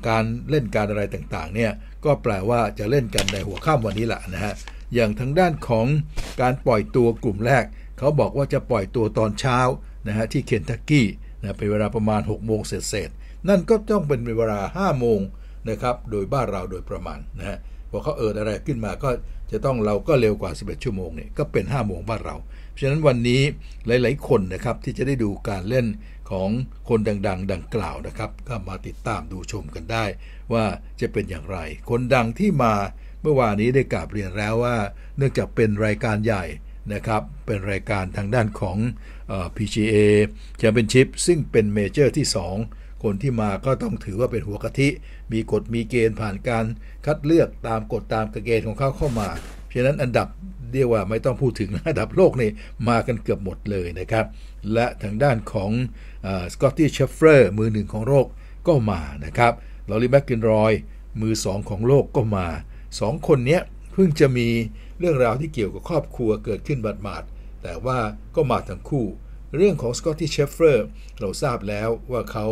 การเล่นการอะไรต่างๆเนี่ยก็แปลว่าจะเล่นกันในหัวข้ามวันนี้แหละนะฮะอย่างทางด้านของการปล่อยตัวกลุ่มแรก เขาบอกว่าจะปล่อยตัวตอนเช้านะฮะที่เคนทักกี้นะเป็นเวลาประมาณ6โมงเศษนั่นก็ต้องเป็นเวลา5โมงนะครับโดยบ้านเราโดยประมาณนะฮะพอเขาเอิดอะไรขึ้นมาก็จะต้องเราก็เร็วกว่า 11 ชั่วโมงเนี่ยก็เป็น5โมงบ้านเราพราะฉะนั้นวันนี้หลายๆคนนะครับ ที่จะได้ดูการเล่นของคนดังๆ ดังกล่าวนะครับ ก็มาติดตามดูชมกันได้ ว่าจะเป็นอย่างไร คนดังที่มาเมื่อวานนี้ได้กราบเรียนแล้วว่า เนื่องจากเป็นรายการใหญ่นะครับ เป็นรายการทางด้านของ PGA Championship ซึ่งเป็นเมเจอร์ที่ 2 คนที่มาก็ต้องถือว่าเป็นหัวกะทิ มีกฎมีเกณฑ์ผ่านการคัดเลือกตามกฎตามกเกณฑ์ของเขาเข้ามาฉพราะนั้นอันดับเรียกว่าไม่ต้องพูดถึงระดับโลกนี่มากันเกือบหมดเลยนะครับ และทางด้านของสกอตตี้เชฟเฟอร์มือหนึ่งของโลกก็มานะครับ ลอรีแม็กกินรอยมือสองของโลกก็มา สองคนนี้เพิ่งจะมีเรื่องราวที่เกี่ยวกับครอบครัวเกิดขึ้นบาดหมาดแต่ว่าก็มาทั้งคู่ เรื่องของสกอตตี้เชฟเฟอร์เราทราบแล้วว่าเขา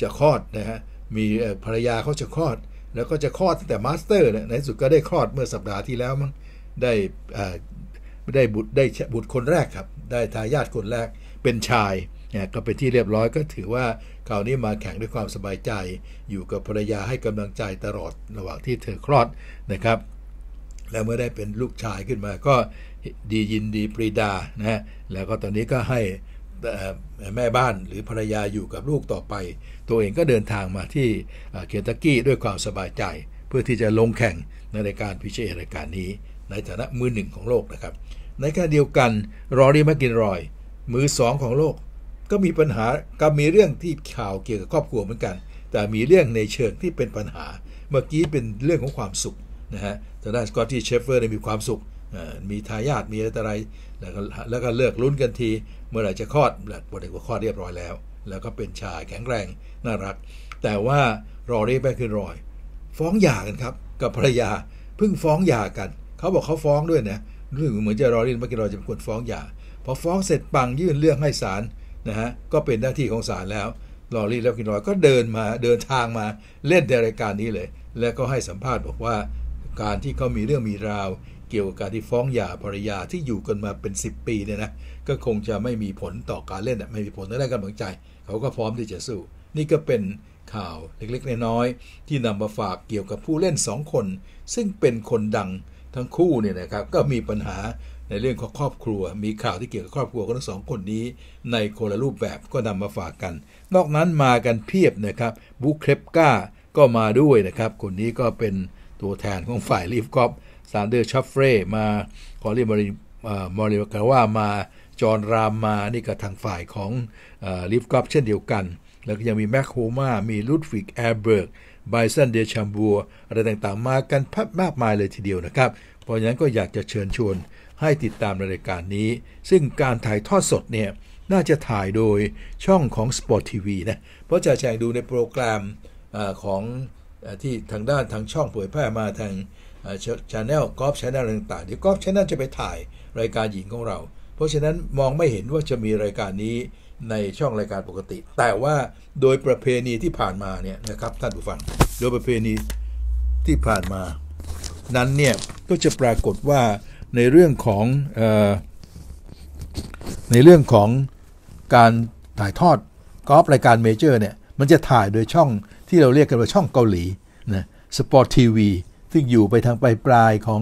จะคลอดนะฮะ มีภรรยาเขาจะคลอดแล้วก็จะคลอดตั้งแต่มาสเตอร์ในสุดก็ได้คลอดเมื่อสัปดาห์ที่แล้วมั้งได้ได้บุตรได้บุตรคนแรกครับได้ทายาทคนแรกเป็นชายเนี่ยก็เปที่เรียบร้อยก็ถือว่าคราวนี้มาแข่งด้วยความสบายใจ อยู่กับภรรยาให้กำลังใจตลอดระหว่างที่เธอคลอดนะครับ แล้วเมื่อได้เป็นลูกชายขึ้นมา ก็ดียินดีปรีดานะแล้วก็ตอนนี้ก็ให้แม่บ้านหรือภรรยาอยู่กับลูกต่อไป ตัวเองก็เดินทางมาที่เคนตักกี้ด้วยความสบายใจ เพื่อที่จะลงแข่งในรายการพิเศษรายการนี้ในฐานะมือหนึ่งของโลกนะครับ ในขณะเดียวกันรอรีแมกกินรอย มือสองของโลก ก็มีปัญหาก็มีเรื่องที่ข่าวเกี่ยวกับครอบครัวเหมือนกัน แต่มีเรื่องในเชิงที่เป็นปัญหา เมื่อกี้เป็นเรื่องของความสุขนะฮะทางด้านสกอตตี้เชฟเฟอร์ได้มีความสุขมีทายาทมีอะไรแล้วก็แล้วก็เลิกลุ้นกันที เมื่อไหร่จะคลอดบทเด็กว่าคลอดเรียบร้อยแล้ว แล้วก็เป็นชายแข็งแรงน่ารัก แต่ว่ารอรีแกไปคืนรอย ฟ้องหย่ากันครับกับภรรยาเพิ่งฟ้องหย่ากันเขาบอกเขาฟ้องด้วยนะรู้เหมือนจะรอรินมากเราจะเป็นคนฟ้องหย่าพอฟ้องเสร็จปังยื่นเรื่องให้ศาลนะฮะ ก็เป็นหน้าที่ของศาลแล้ว ลอรีแล้วกินรอยก็เดินมาเดินทางมาเล่นในรายการนี้เลย และก็ให้สัมภาษณ์บอกว่า การที่เขา มีเรื่องมีราว เกี่ยวกับการที่ฟ้องหย่าภรรยาที่อยู่กันมาเป็น 10 ปีเนี่ยนะ ก็คงจะไม่มีผลต่อการเล่นไม่มีผลต่อารงกำลังใจ เขาก็พร้อมที่จะสู้ นี่ก็เป็นข่าวเล็กๆน้อยๆที่นำมาฝากเกี่ยวกับผู้เล่น2คน ซึ่งเป็นคนดังทั้งคู่เนี่ยนะครับก็มีปัญหาในเรื่องของครอบครัว มีข่าวที่เกี่ยวกับครอบครัวของทั้งสองคนนี้ในคนละรูปแบบก็นำมาฝากกัน นอกนั้นมากันเพียบนะครับบุคเคลปก้า ก็มาด้วยนะครับ คนนี้ก็เป็นตัวแทนของฝ่ายลีฟกอฟซานเดอร์ชัฟเฟรมาคอรีมอริมอริกาว่ามา จอร์นรามมานี่ก็ทางฝ่ายของลิฟกอฟเช่นเดียวกัน แล้วก็ยังมีแม็กโฮมามีลูดฟิกแอร์เบิร์กไบซันเดชัมบัวอะไรต่างๆมากันพับมากมายเลยทีเดียวนะครับ เพราะฉะนั้นก็อยากจะเชิญชวนให้ติดตามรายการนี้ ซึ่งการถ่ายทอดสดเนี่ยน่าจะถ่ายโดยช่องของ Sport TV นะ เพราะจะแ่งดูในโปรแกรมอของอที่ทางด้านทางช่องเผยแพร่มาทางชาแนลกอล์ฟชาแนลต่างๆเดี๋ยวกอล์ฟชาแนลจะไปถ่ายรายการหญิงของเรา เพราะฉะนั้นมองไม่เห็นว่าจะมีรายการนี้ในช่องรายการปกติ แต่ว่าโดยประเพณีที่ผ่านมาเนี่ยนะครับ ท่านผู้ฟังโดยประเพณีที่ผ่านมา นั้นเนี่ย ก็จะปรากฏว่าในเรื่องของออในเรื่องของการถ่ายทอดกอล์ฟรายการเมเจอร์เนี่ย มันจะถ่ายโดยช่องที่เราเรียกกันว่าช่องเกาหลีนะสปอร์ตทีวีซึ่งอยู่ไปทางปลายปลายของ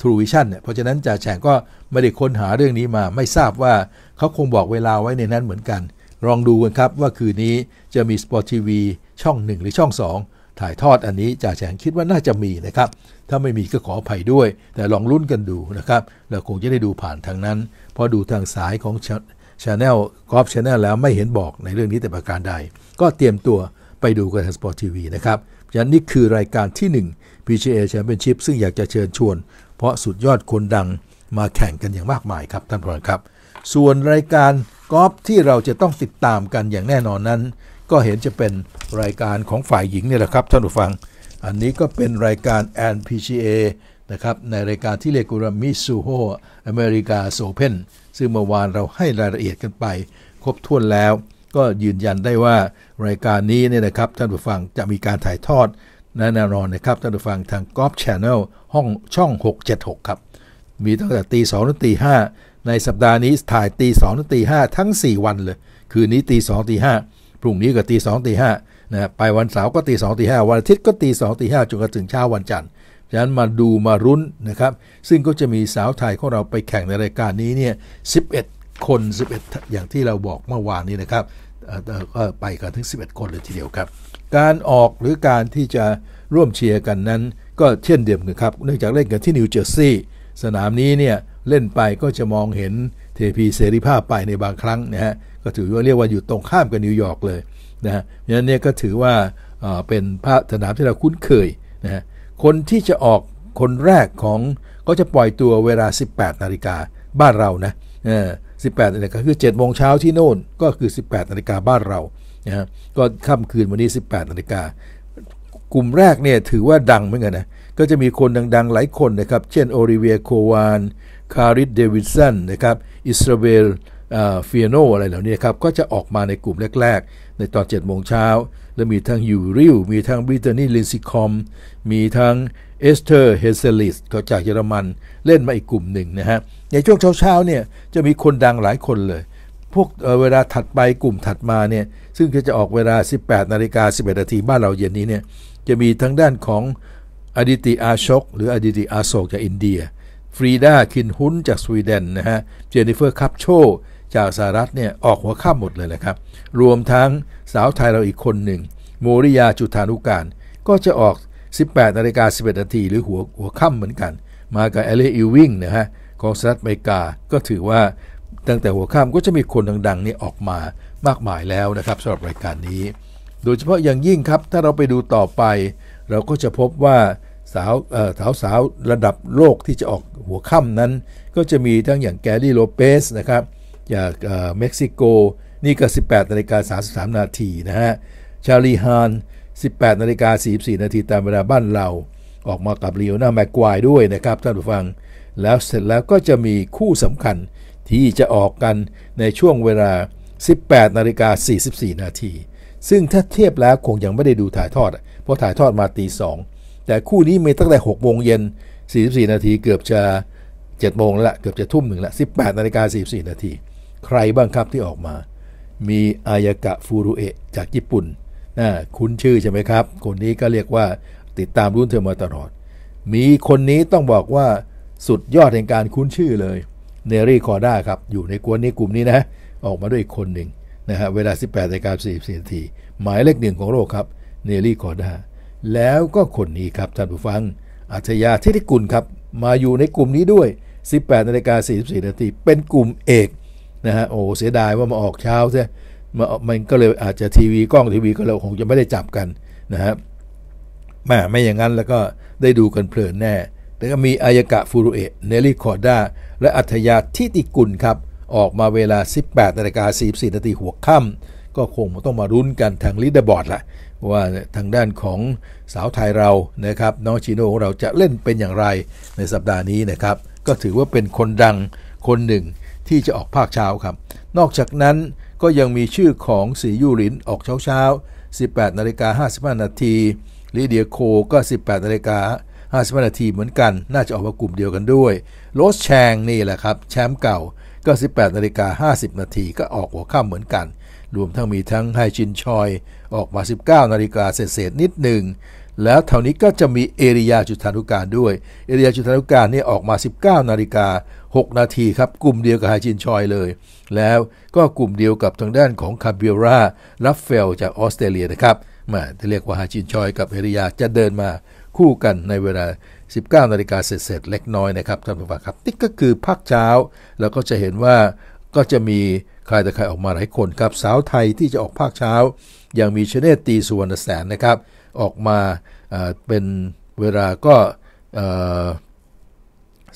ทรูวิชั่นเนี่ยเพราะฉะนั้นจ่าแฉงก็ไม่ได้ค้นหาเรื่องนี้มาไม่ทราบว่าเขาคงบอกเวลาไว้ในนั้นเหมือนกัน ลองดูกันครับ ว่าคืนนี้จะมีสปอร์ตทีวีช่อง 1 หรือช่อง 2 ถ่ายทอดอันนี้จ่าแฉงคิดว่าน่าจะมีนะครับ ถ้าไม่มีก็ขออภัยด้วย แต่ลองลุ้นกันดูนะครับ เราคงจะได้ดูผ่านทางนั้นเพราะดูทางสายของชาแนลกอล์ฟชาแนลแล้วไม่เห็นบอกในเรื่องนี้แต่ประการใด ก็เตรียมตัวไปดูกันทางสปอร์ตทีวีนะครับยันนี่คือรายการที่ 1 PGA Championship ซึ่งอยากจะเชิญชวน เพราะสุดยอดคนดังมาแข่งกันอย่างมากมายครับท่านผู้ชมครับส่วนรายการกอล์ฟที่เราจะต้องติดตามกันอย่างแน่นอนนั้น ก็เห็นจะเป็นรายการของฝ่ายหญิงนี่แหละครับท่านผู้ฟัง อันนี้ก็เป็นรายการ NPGA นะครับในรายการที่เรียกว่ามิซูโฮอเมริกาโซเพนซึ่งเมื่อวานเราให้รายละเอียดกันไป ครบถ้วนแล้ว ก็ยืนยันได้ว่ารายการนี้เนี่ยนะครับท่านผู้ฟังจะมีการถ่ายทอด แน่นอนนะครับ ท่านผู้ฟังทางกอล์ฟชานลห้องช่อง 676ครับมีตั้งแต่ตีสอถึงตีห้าในสัปดาห์นี้ถ่ายตีสองตีห้าทั้ง 4 วันเลยคืนนี้ตีสองตีห้าพรุ่งนี้ก็ตีสองตีห้านะไปวันเสาร์ก็ตีสองตีห้าวันอาทิตย์ก็ตีสองตีห้าจนกระทั่งเช้าวันจันทร์ฉะนั้นมาดูมารุ้นนะครับซึ่งก็จะมีสาวไทยของเราไปแข่งในรายการนี้เนี่ย11 คน 11 อย่างที่เราบอกเมื่อวานนี้นะครับก็ไปกันถึง11 คนเลยทีเดียวครับ การออกหรือการที่จะร่วมเชียร์กันนั้น ก็เช่นเดียวกันครับเนื่องจากเล่นกันที่นิวเจอร์ซีย์สนามนี้เนี่ยเล่นไปก็จะมองเห็นเทพีเสรีภาพไปในบางครั้งนะฮะ ก็ถือว่าเรียกว่าอยู่ตรงข้ามกับนิวยอร์กเลยนะฮะเพราะฉะนั้นเนี่ยก็ถือว่าเป็นพระสนามที่เราคุ้นเคยนะฮะคนที่จะออกคนแรกของก็จะปล่อยตัวเวลา 18นาฬิกาบ้านเรานะเออ18นาฬิกาคือ7โมงเช้าที่โน่นก็คือ 18นาฬิกาบ้านเรา นะฮะก็ค่ำคืนวันนี้ 18นาฬิกา กลุ่มแรกเนี่ยถือว่าดังเหมือนกันนะ ก็จะมีคนดังๆหลายคนนะครับ เช่นโอริเวียโควานคาริสเดวิดสันนะครับ อิสราเอลเฟียโนอะไรเหล่านี้ครับก็จะออกมาในกลุ่มแรกๆ ในตอน7โมงเช้า และมีทั้งยูริว มีทั้งบริเตนีลินซิคอม มีทั้งเอสเธอร์เฮเซลิสเขาจากเยอรมัน เล่นมาอีกกลุ่มหนึ่งนะฮะในช่วงเช้าๆเนี่ยจะมีคนดังหลายคนเลย พวกเวลาถัดไปกลุ่มถัดมาเนี่ยซึ่งจะออกเวลา 18นาฬิกา11นาทีบ้านเราเย็นนี้เนี่ยจะมีทั้งด้านของอดิติอาชกหรืออดิติอาโศกจากอินเดียฟรีดา คินฮุนจากสวีเดนนะฮะ เจนนิเฟอร์ คัพโชจากสหรัฐเนี่ยออกหัวข้ามหมดเลยแหละครับ รวมทั้งสาวไทยเราอีกคนหนึ่งโมริยาจุธานุการก็จะออก 18นาฬิกา11 นาทีหรือหัวหัวค่ำเหมือนกัน มากับเอเลอิวิงนะฮะ ของสหรัฐอเมริกาก็ถือว่าตั้งแต่หัวค่ำก็จะมีคนดังๆนี่ออกมามากมายแล้วนะครับสำหรับรายการนี้ โดยเฉพาะอย่างยิ่งครับถ้าเราไปดูต่อไป เราก็จะพบว่าสาวสาวสาวระดับโลกที่จะออกหัวค่ำนั้น ก็จะมีทั้งอย่างแกรี่โลเปสนะครับจากเม็กซิโกนี่ก็ 18นาฬิกา33นาทีนะฮะชาลีฮาน18นาฬิกา44นาทีตามเวลาบ้านเราออกมากับลีวอนาแมกควายด้วยนะครับท่านผู้ฟัง แล้วเสร็จแล้วก็จะมีคู่สำคัญที่จะออกกันในช่วงเวลา 18นาฬิกา44นาทีซึ่งถ้าเทียบแล้วคงยังไม่ได้ดูถ่ายทอด เพราะถ่ายทอดมาตี2แต่คู่นี้มีตั้งแต่ 6โมงเย็น44 นาทีเกือบจะ7โมงแล้ว เกือบจะทุ่มหนึ่งละ18นาฬิกา44นาที ใครบ้างครับที่ออกมา มีอายากะฟูรุเอะจากญี่ปุ่นนะคุ้นชื่อใช่ไหมครับ คนนี้ก็เรียกว่าติดตามรุ่นเธอมาตลอด มีคนนี้ต้องบอกว่าสุดยอดแห่งการคุ้นชื่อเลยเนรี่คอร์ด้าครับอยู่ในกวนนี้กลุ่มนี้นะออกมาด้วยคนหนึ่งนะฮะเวลา 18นาฬิกา44นาทีหมายเลขหนึ่งของโลกครับเนรี่คอร์ด้าแล้วก็คนนี้ครับท่านผู้ฟัง อัจยาทิติกุลครับ มาอยู่ในกลุ่มนี้ด้วย 18นาฬิกา44 นาทีเป็นกลุ่มเอก นะฮะ โอ้เสียดายว่ามาออกเช้าใช่มามันก็เลยอาจจะทีวีกล้องทีวีก็เราคงจะไม่ได้จับกัน นะฮะแม่ไม่อย่างนั้นแล้วก็ได้ดูกันเพลินแน่ แต่ก็มีอายกะฟูรุเอะเนลิคอร์ด้า และอัธยาทิติกุลครับ ออกมาเวลา 18นาฬิกา44นาทีหัวค่ำก็คงต้องมารุ้นกันทางลีดเดอร์บอร์ดละว่าทางด้านของสาวไทยเรานะครับน้องชิโนของเราจะเล่นเป็นอย่างไรในสัปดาห์นี้นะครับ ก็ถือว่าเป็นคนดังคนหนึ่งที่จะออกภาคเช้าครับ นอกจากนั้นก็ยังมีชื่อของ สียูรินออกเช้าเช้า18 นาฬิกา55 นาทีลิเดียโคก็ 18 นาฬิกา55นาทีเหมือนกัน น่าจะออกมากลุ่มเดียวกันด้วยโรสแชงนี่แหละครับแชมป์เก่าก็ 18 นาฬิกา 50 นาทีก็ออกหัวค่ำเหมือนกันรวมทั้งมีทั้งไฮจินชอย ออกมา 19 นาฬิกาเศษนิดหนึ่ง แล้วเท่านี้ก็จะมีเอริยาจุธานุการด้วย เอริยาจุธานุการนี่ออกมา 19 นาฬิกา 6 นาทีครับ กลุ่มเดียวกับไฮจินชอยเลย แล้วก็กลุ่มเดียวกับทางด้านของคาเบียราลัฟเฟลจากออสเตรเลียนะครับมาเรียกว่าไฮจินชอยกับเอริยาจะเดินมาคู่กันในเวลา 19 นาฬิกาเสร็จเล็กน้อยนะครับท่านผู้ฟังครับนี่ก็คือภาคเช้า แล้วก็จะเห็นว่าก็จะมีค่ายตะไคร้ออกมาหลายคนครับสาวไทยที่จะออกภาคเช้ายังมีชเนตตีสุวรรณแสนนะครับออกมาเป็นเวลาก็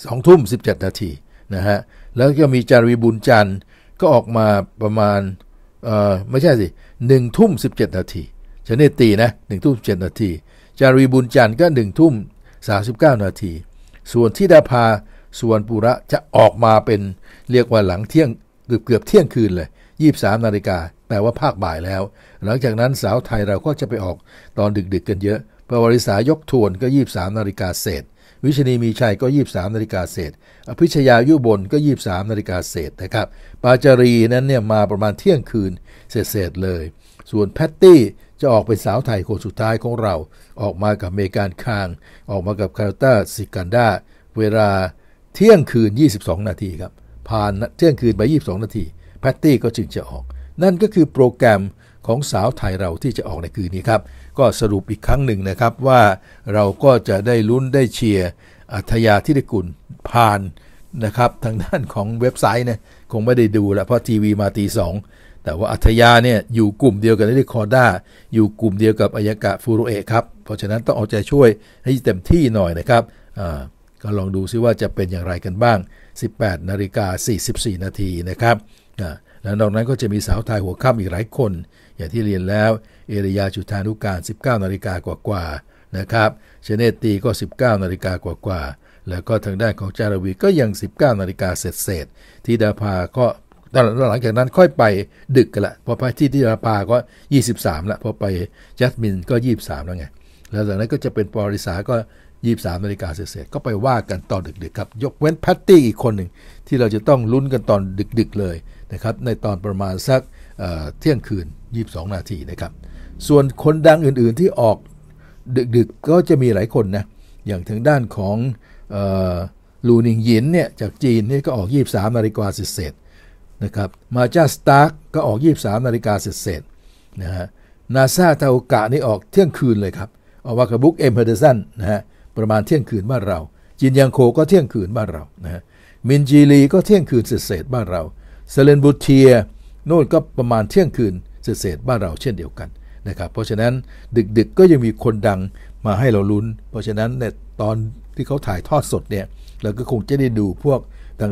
สองทุ่มสิบเจ็ดนาทีนะฮะแล้วก็มีจารีบุญจันทร์ก็ออกมาประมาณไม่ใช่สิหนึ่งทุ่มสิบเจ็ดนาทีชเนตตีนะหนึ่งทุ่มเจ็ดนาทีจารีบุญจันทร์ก็หนึ่งทุ่มสสาิบเก้านาที ส่วนที่ดาภาส่วนปุระจะออกมาเป็นเรียกว่าหลังเที่ยงเกือบเกือบเที่ยงคืนเลยยี่ามนาฬิกาแปลว่าภาคบ่ายแล้ว หลังจากนั้นสาวไทยเราก็จะไปออกตอนดึกๆกันเยอะประวัิษายกทวนก็ยี่ามนาฬิกาเศษวิชนีมีชัยก็ยี่ามนาฬิกาเศษอภิชยายุบลก็ยี่สามนาฬิกาเศษนะครับ ปาจารีนั้นเนี่ยมาประมาณเที่ยงคืนเศษเลย ส่วนแพตตี้จะออกเป็นสาวไทยคนสุดท้ายของเรา ออกมากับเมกานคาง ออกมากับคาร์ต้าซิกันดาเวลาเที่ยงคืน 22นาทีครับผ่านเที่ยงคืนไป 22 นาทีแพตตี้ก็จึงจะออก นั่นก็คือโปรแกรมของสาวไทยเราที่จะออกในคืนนี้ครับ ก็สรุปอีกครั้งหนึ่งนะครับว่าเราก็จะได้ลุ้นได้เชียร์อัธยาธิรกุลผ่านนะครับ ทางด้านของเว็บไซต์นะคงไม่ได้ดูละเพราะทีวีมาตีสองแต่ว่าอัธยาเนี่ยอยู่กลุ่มเดียวกับนิริคอด้าอยู่กลุ่มเดียวกับอายกะฟูรุเอะครับเพราะฉะนั้นต้องเอาใจช่วยให้เต็มที่หน่อยนะครับก็ลองดูซิว่าจะเป็นอย่างไรกันบ้าง18นาฬิกา44นาทีนะครับและนอกนั้นก็จะมีสาวไทยหัวค่ำอีก หลาย คน อย่างที่เรียนแล้วเอริยา จุธานุการ19นาฬิกากว่าวานะครับเชเนตตีก็ 19นาฬิกากว่าวาแล้วก็ทางด้านของจารวีก็ยัง 19นาฬิกาเสร็จเสร็จทิดาภาก็หลังจากนั้นค่อยไปดึกกันละพอไปที่ทิดาภาก็23ละพอไปจัสมินก็ 23แล้วไงแล้วจากนั้นก็จะเป็นปริสาก็ยี่สามนาฬิกาเสร็จก็ไปว่ากันตอนดึกๆครับ ยกเว้นแพตตี้อีกคนหนึ่งที่เราจะต้องลุ้นกันตอนดึกๆเลยนะครับในตอนประมาณสักเที่ยงคืน 22นาทีนะครับส่วนคนดังอื่นๆที่ออก ดึกๆ ก็จะมีหลายคนนะอย่างทางด้านของลูนิงหยินเนี่ยจากจีนนี่ก็ออก23นาฬิกาเศษนะครับมาจ้าสตาร์กก็ออก 23นาฬิกาเศษนะฮะนาซาทาโอกะนี่ออกเที่ยงคืนเลยครับออกวากาบุกเอ็มเพอร์เดซันนะฮะประมาณเที่ยงคืนบ้านเรา จินยังโคก็เที่ยงคืนบ้านเรานะฮะมินจีรีก็เที่ยงคืนเศษบ้านเราเซเลนบูเทียโน่นก็ประมาณเที่ยงคืนเศษบ้านเราเช่นเดียวกันนะครับ เพราะฉะนั้นดึกๆก็ยังมีคนดังมาให้เราลุ้น เพราะฉะนั้นเนี่ยตอนที่เขาถ่ายทอดสดเนี่ยเราก็คงจะได้ดูพวก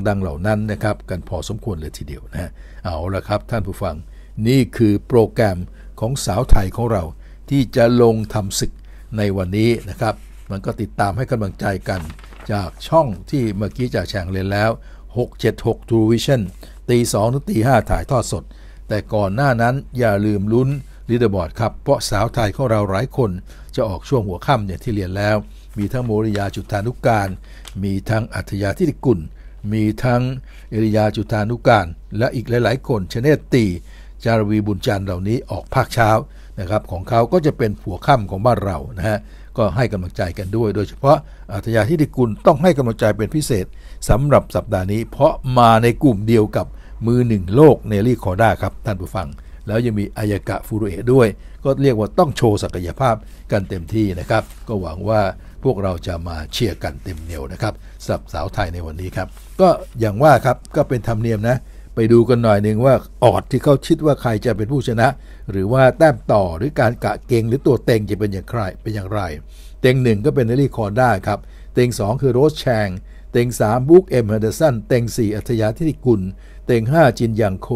ดังๆเหล่านั้นนะครับ กันพอสมควรเลยทีเดียวนะเอาละครับท่านผู้ฟังนี่คือโปรแกรมของสาวไทยของเรา ที่จะลงทำศึกในวันนี้นะครับมันก็ติดตามให้กำลังใจกันจากช่องที่เมื่อกี้จากแฉงเรียนแล้ว 676 True Vision ตี2ถึงตี5ถ่ายทอดสด แต่ก่อนหน้านั้นอย่าลืมลุ้นลีดเดอร์บอร์ดครับ เพราะสาวไทยของเราหลายคน จะออกช่วงหัวค่ำอย่างที่เรียนแล้ว มีทั้งโมริยาจุธานุกการ มีทั้งอัธยาธิติกุลมีทั้งเอริยาจุธานุการ และอีกหลาย ๆคนชเนตตี จารวีบุญจันทร์เหล่านี้ออกภาคเช้านะครับ ของเขาก็จะเป็นหัวค่ำของบ้านเรานะฮะก็ให้กำลังใจกันด้วย โดยเฉพาะอัธยาีิติกุลต้องให้กำลังใจเป็นพิเศษสำหรับสัปดาห์นี้ เพราะมาในกลุ่มเดียวกับมือหนึ่งโลกเนลี่คอด้าครับท่านผู้ฟัง แล้วยังมีอายกะฟูรุเอะด้วยก็เรียกว่าต้องโชว์ศักยภาพกันเต็มที่นะครับก็หวังว่าพวกเราจะมาเชียร์กันเต็มเหนียวนะครับสับสาวไทยในวันนี้ครับ ก็อย่างว่าครับก็เป็นธรรมเนียมนะไปดูกันหน่อยหนึ่งว่าออดที่เขาคิดว่าใครจะเป็นผู้ชนะ หรือว่าแต้มต่อหรือการกะเกงหรือตัวเต็งจะเป็นอย่างไรเป็นอย่างไร เต็งหนึ่งก็เป็นเนลลี่คอร์ด้าครับ เต็งสองคือโรสแชงเต็งสามบุ๊กเอ็มเฮเดอร์สันเต็งสี่อัธยาธิกุล เต็งห้าจินยังโค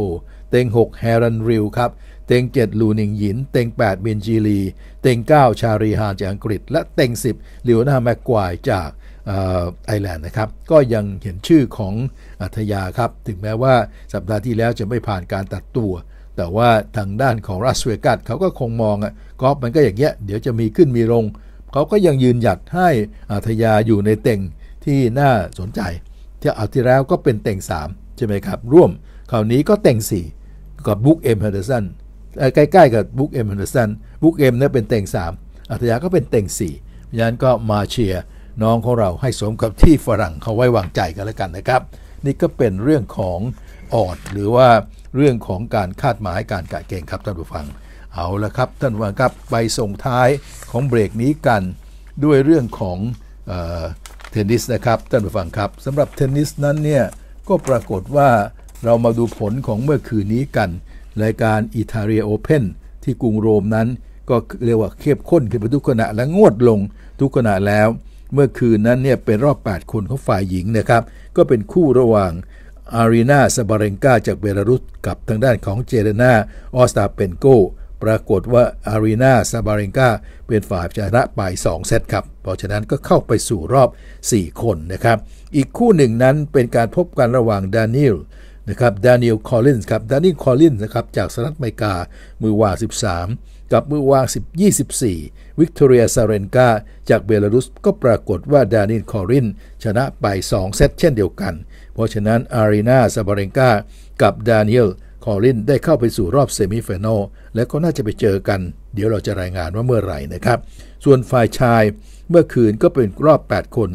เต็งหกแฮรันริวครับเต็งเจ็ดลูนิงหยิน เต็งแปดเบนจีลีเต็งเก้าชารีฮานจากอังกฤษ และเต็งสิบลิโวนาแมกควายจากไอร์แลนด์นะครับ ก็ยังเห็นชื่อของอัธยาครับ ถึงแม้ว่าสัปดาห์ที่แล้วจะไม่ผ่านการตัดตัว แต่ว่าทางด้านของรัสเวกัสเขาก็คงมองอ่ะกอล์ฟมันก็อย่างเงี้ย เดี๋ยวจะมีขึ้นมีลง เขาก็ยังยืนหยัดให้อัธยาอยู่ในเต็งที่น่าสนใจ ที่เอาที่แล้วก็เป็นเต็ง3ใช่ไหมครับ ร่วม คราวนี้ก็เต็ง4 กับบุ๊กเอ็มเฮนเดอร์สัน ใกล้ๆกับบุ๊กเอ็มเฮนเดอร์สัน บุ๊กเอ็มเนี่ยเป็นเต็ง3อัธยาก็เป็นเต็ง4ยานันก็มาเชียร์น้องของเราให้สมกับที่ฝรั่งเขาไว้วางใจกันแล้วกันนะครับ นี่ก็เป็นเรื่องของออดหรือว่าเรื่องของการคาดหมายการกะเกงครับท่านผู้ฟัง เอาละครับท่านผู้ฟังครับไปส่งท้ายของเบรกนี้กัน ด้วยเรื่องของเเทนนิสนะครับท่านผู้ฟังครับสำหรับเทนนิสนั้นเนี่ยก็ปรากฏว่าเรามาดูผลของเมื่อคืนนี้กันรายการอิตาเลียโอเพนที่กรุงโรมนั้น ก็เรียกว่าเข้มข้นขึ้นไปทุกขณะและงวดลงทุกขณะแล้วเมื่อคืนนั้นเนี่ยเป็นรอบ 8 คนของฝ่ายหญิงนะครับก็เป็นคู่ระหว่างอารีนาสบาเรงกาจากเบลารุสกับทางด้านของเจเรนาออสตาเปนโกปรากฏว่าอารีนาสบาเรงกาเป็นฝ่ายชนะไป2เซตครับ เพราะฉะนั้นก็เข้าไปสู่รอบ 4 คนนะครับอีกคู่หนึ่งนั้นเป็นการพบกันระหว่างดานิลนะครับดานิลคอลลินส์ครับดานิลคอลลินส์นะครับจากสหรัฐอเมริกามือว่า13กับมือวาง 10-24 วิกตอเรียซาเรนกา จากเบลารุสก็ปรากฏว่าดานิลคอริน ชนะไป 2เซตเช่นเดียวกัน เพราะฉะนั้น อารีนาซาบาเรนกากับ ดานิลคอรินได้เข้าไปสู่รอบเซมิไฟแนลและก็น่าจะไปเจอกัน เดี๋ยวเราจะรายงานว่าเมื่อไหร่นะครับ ส่วนฝ่ายชาย เมื่อคืนก็เป็นรอบ 8 คน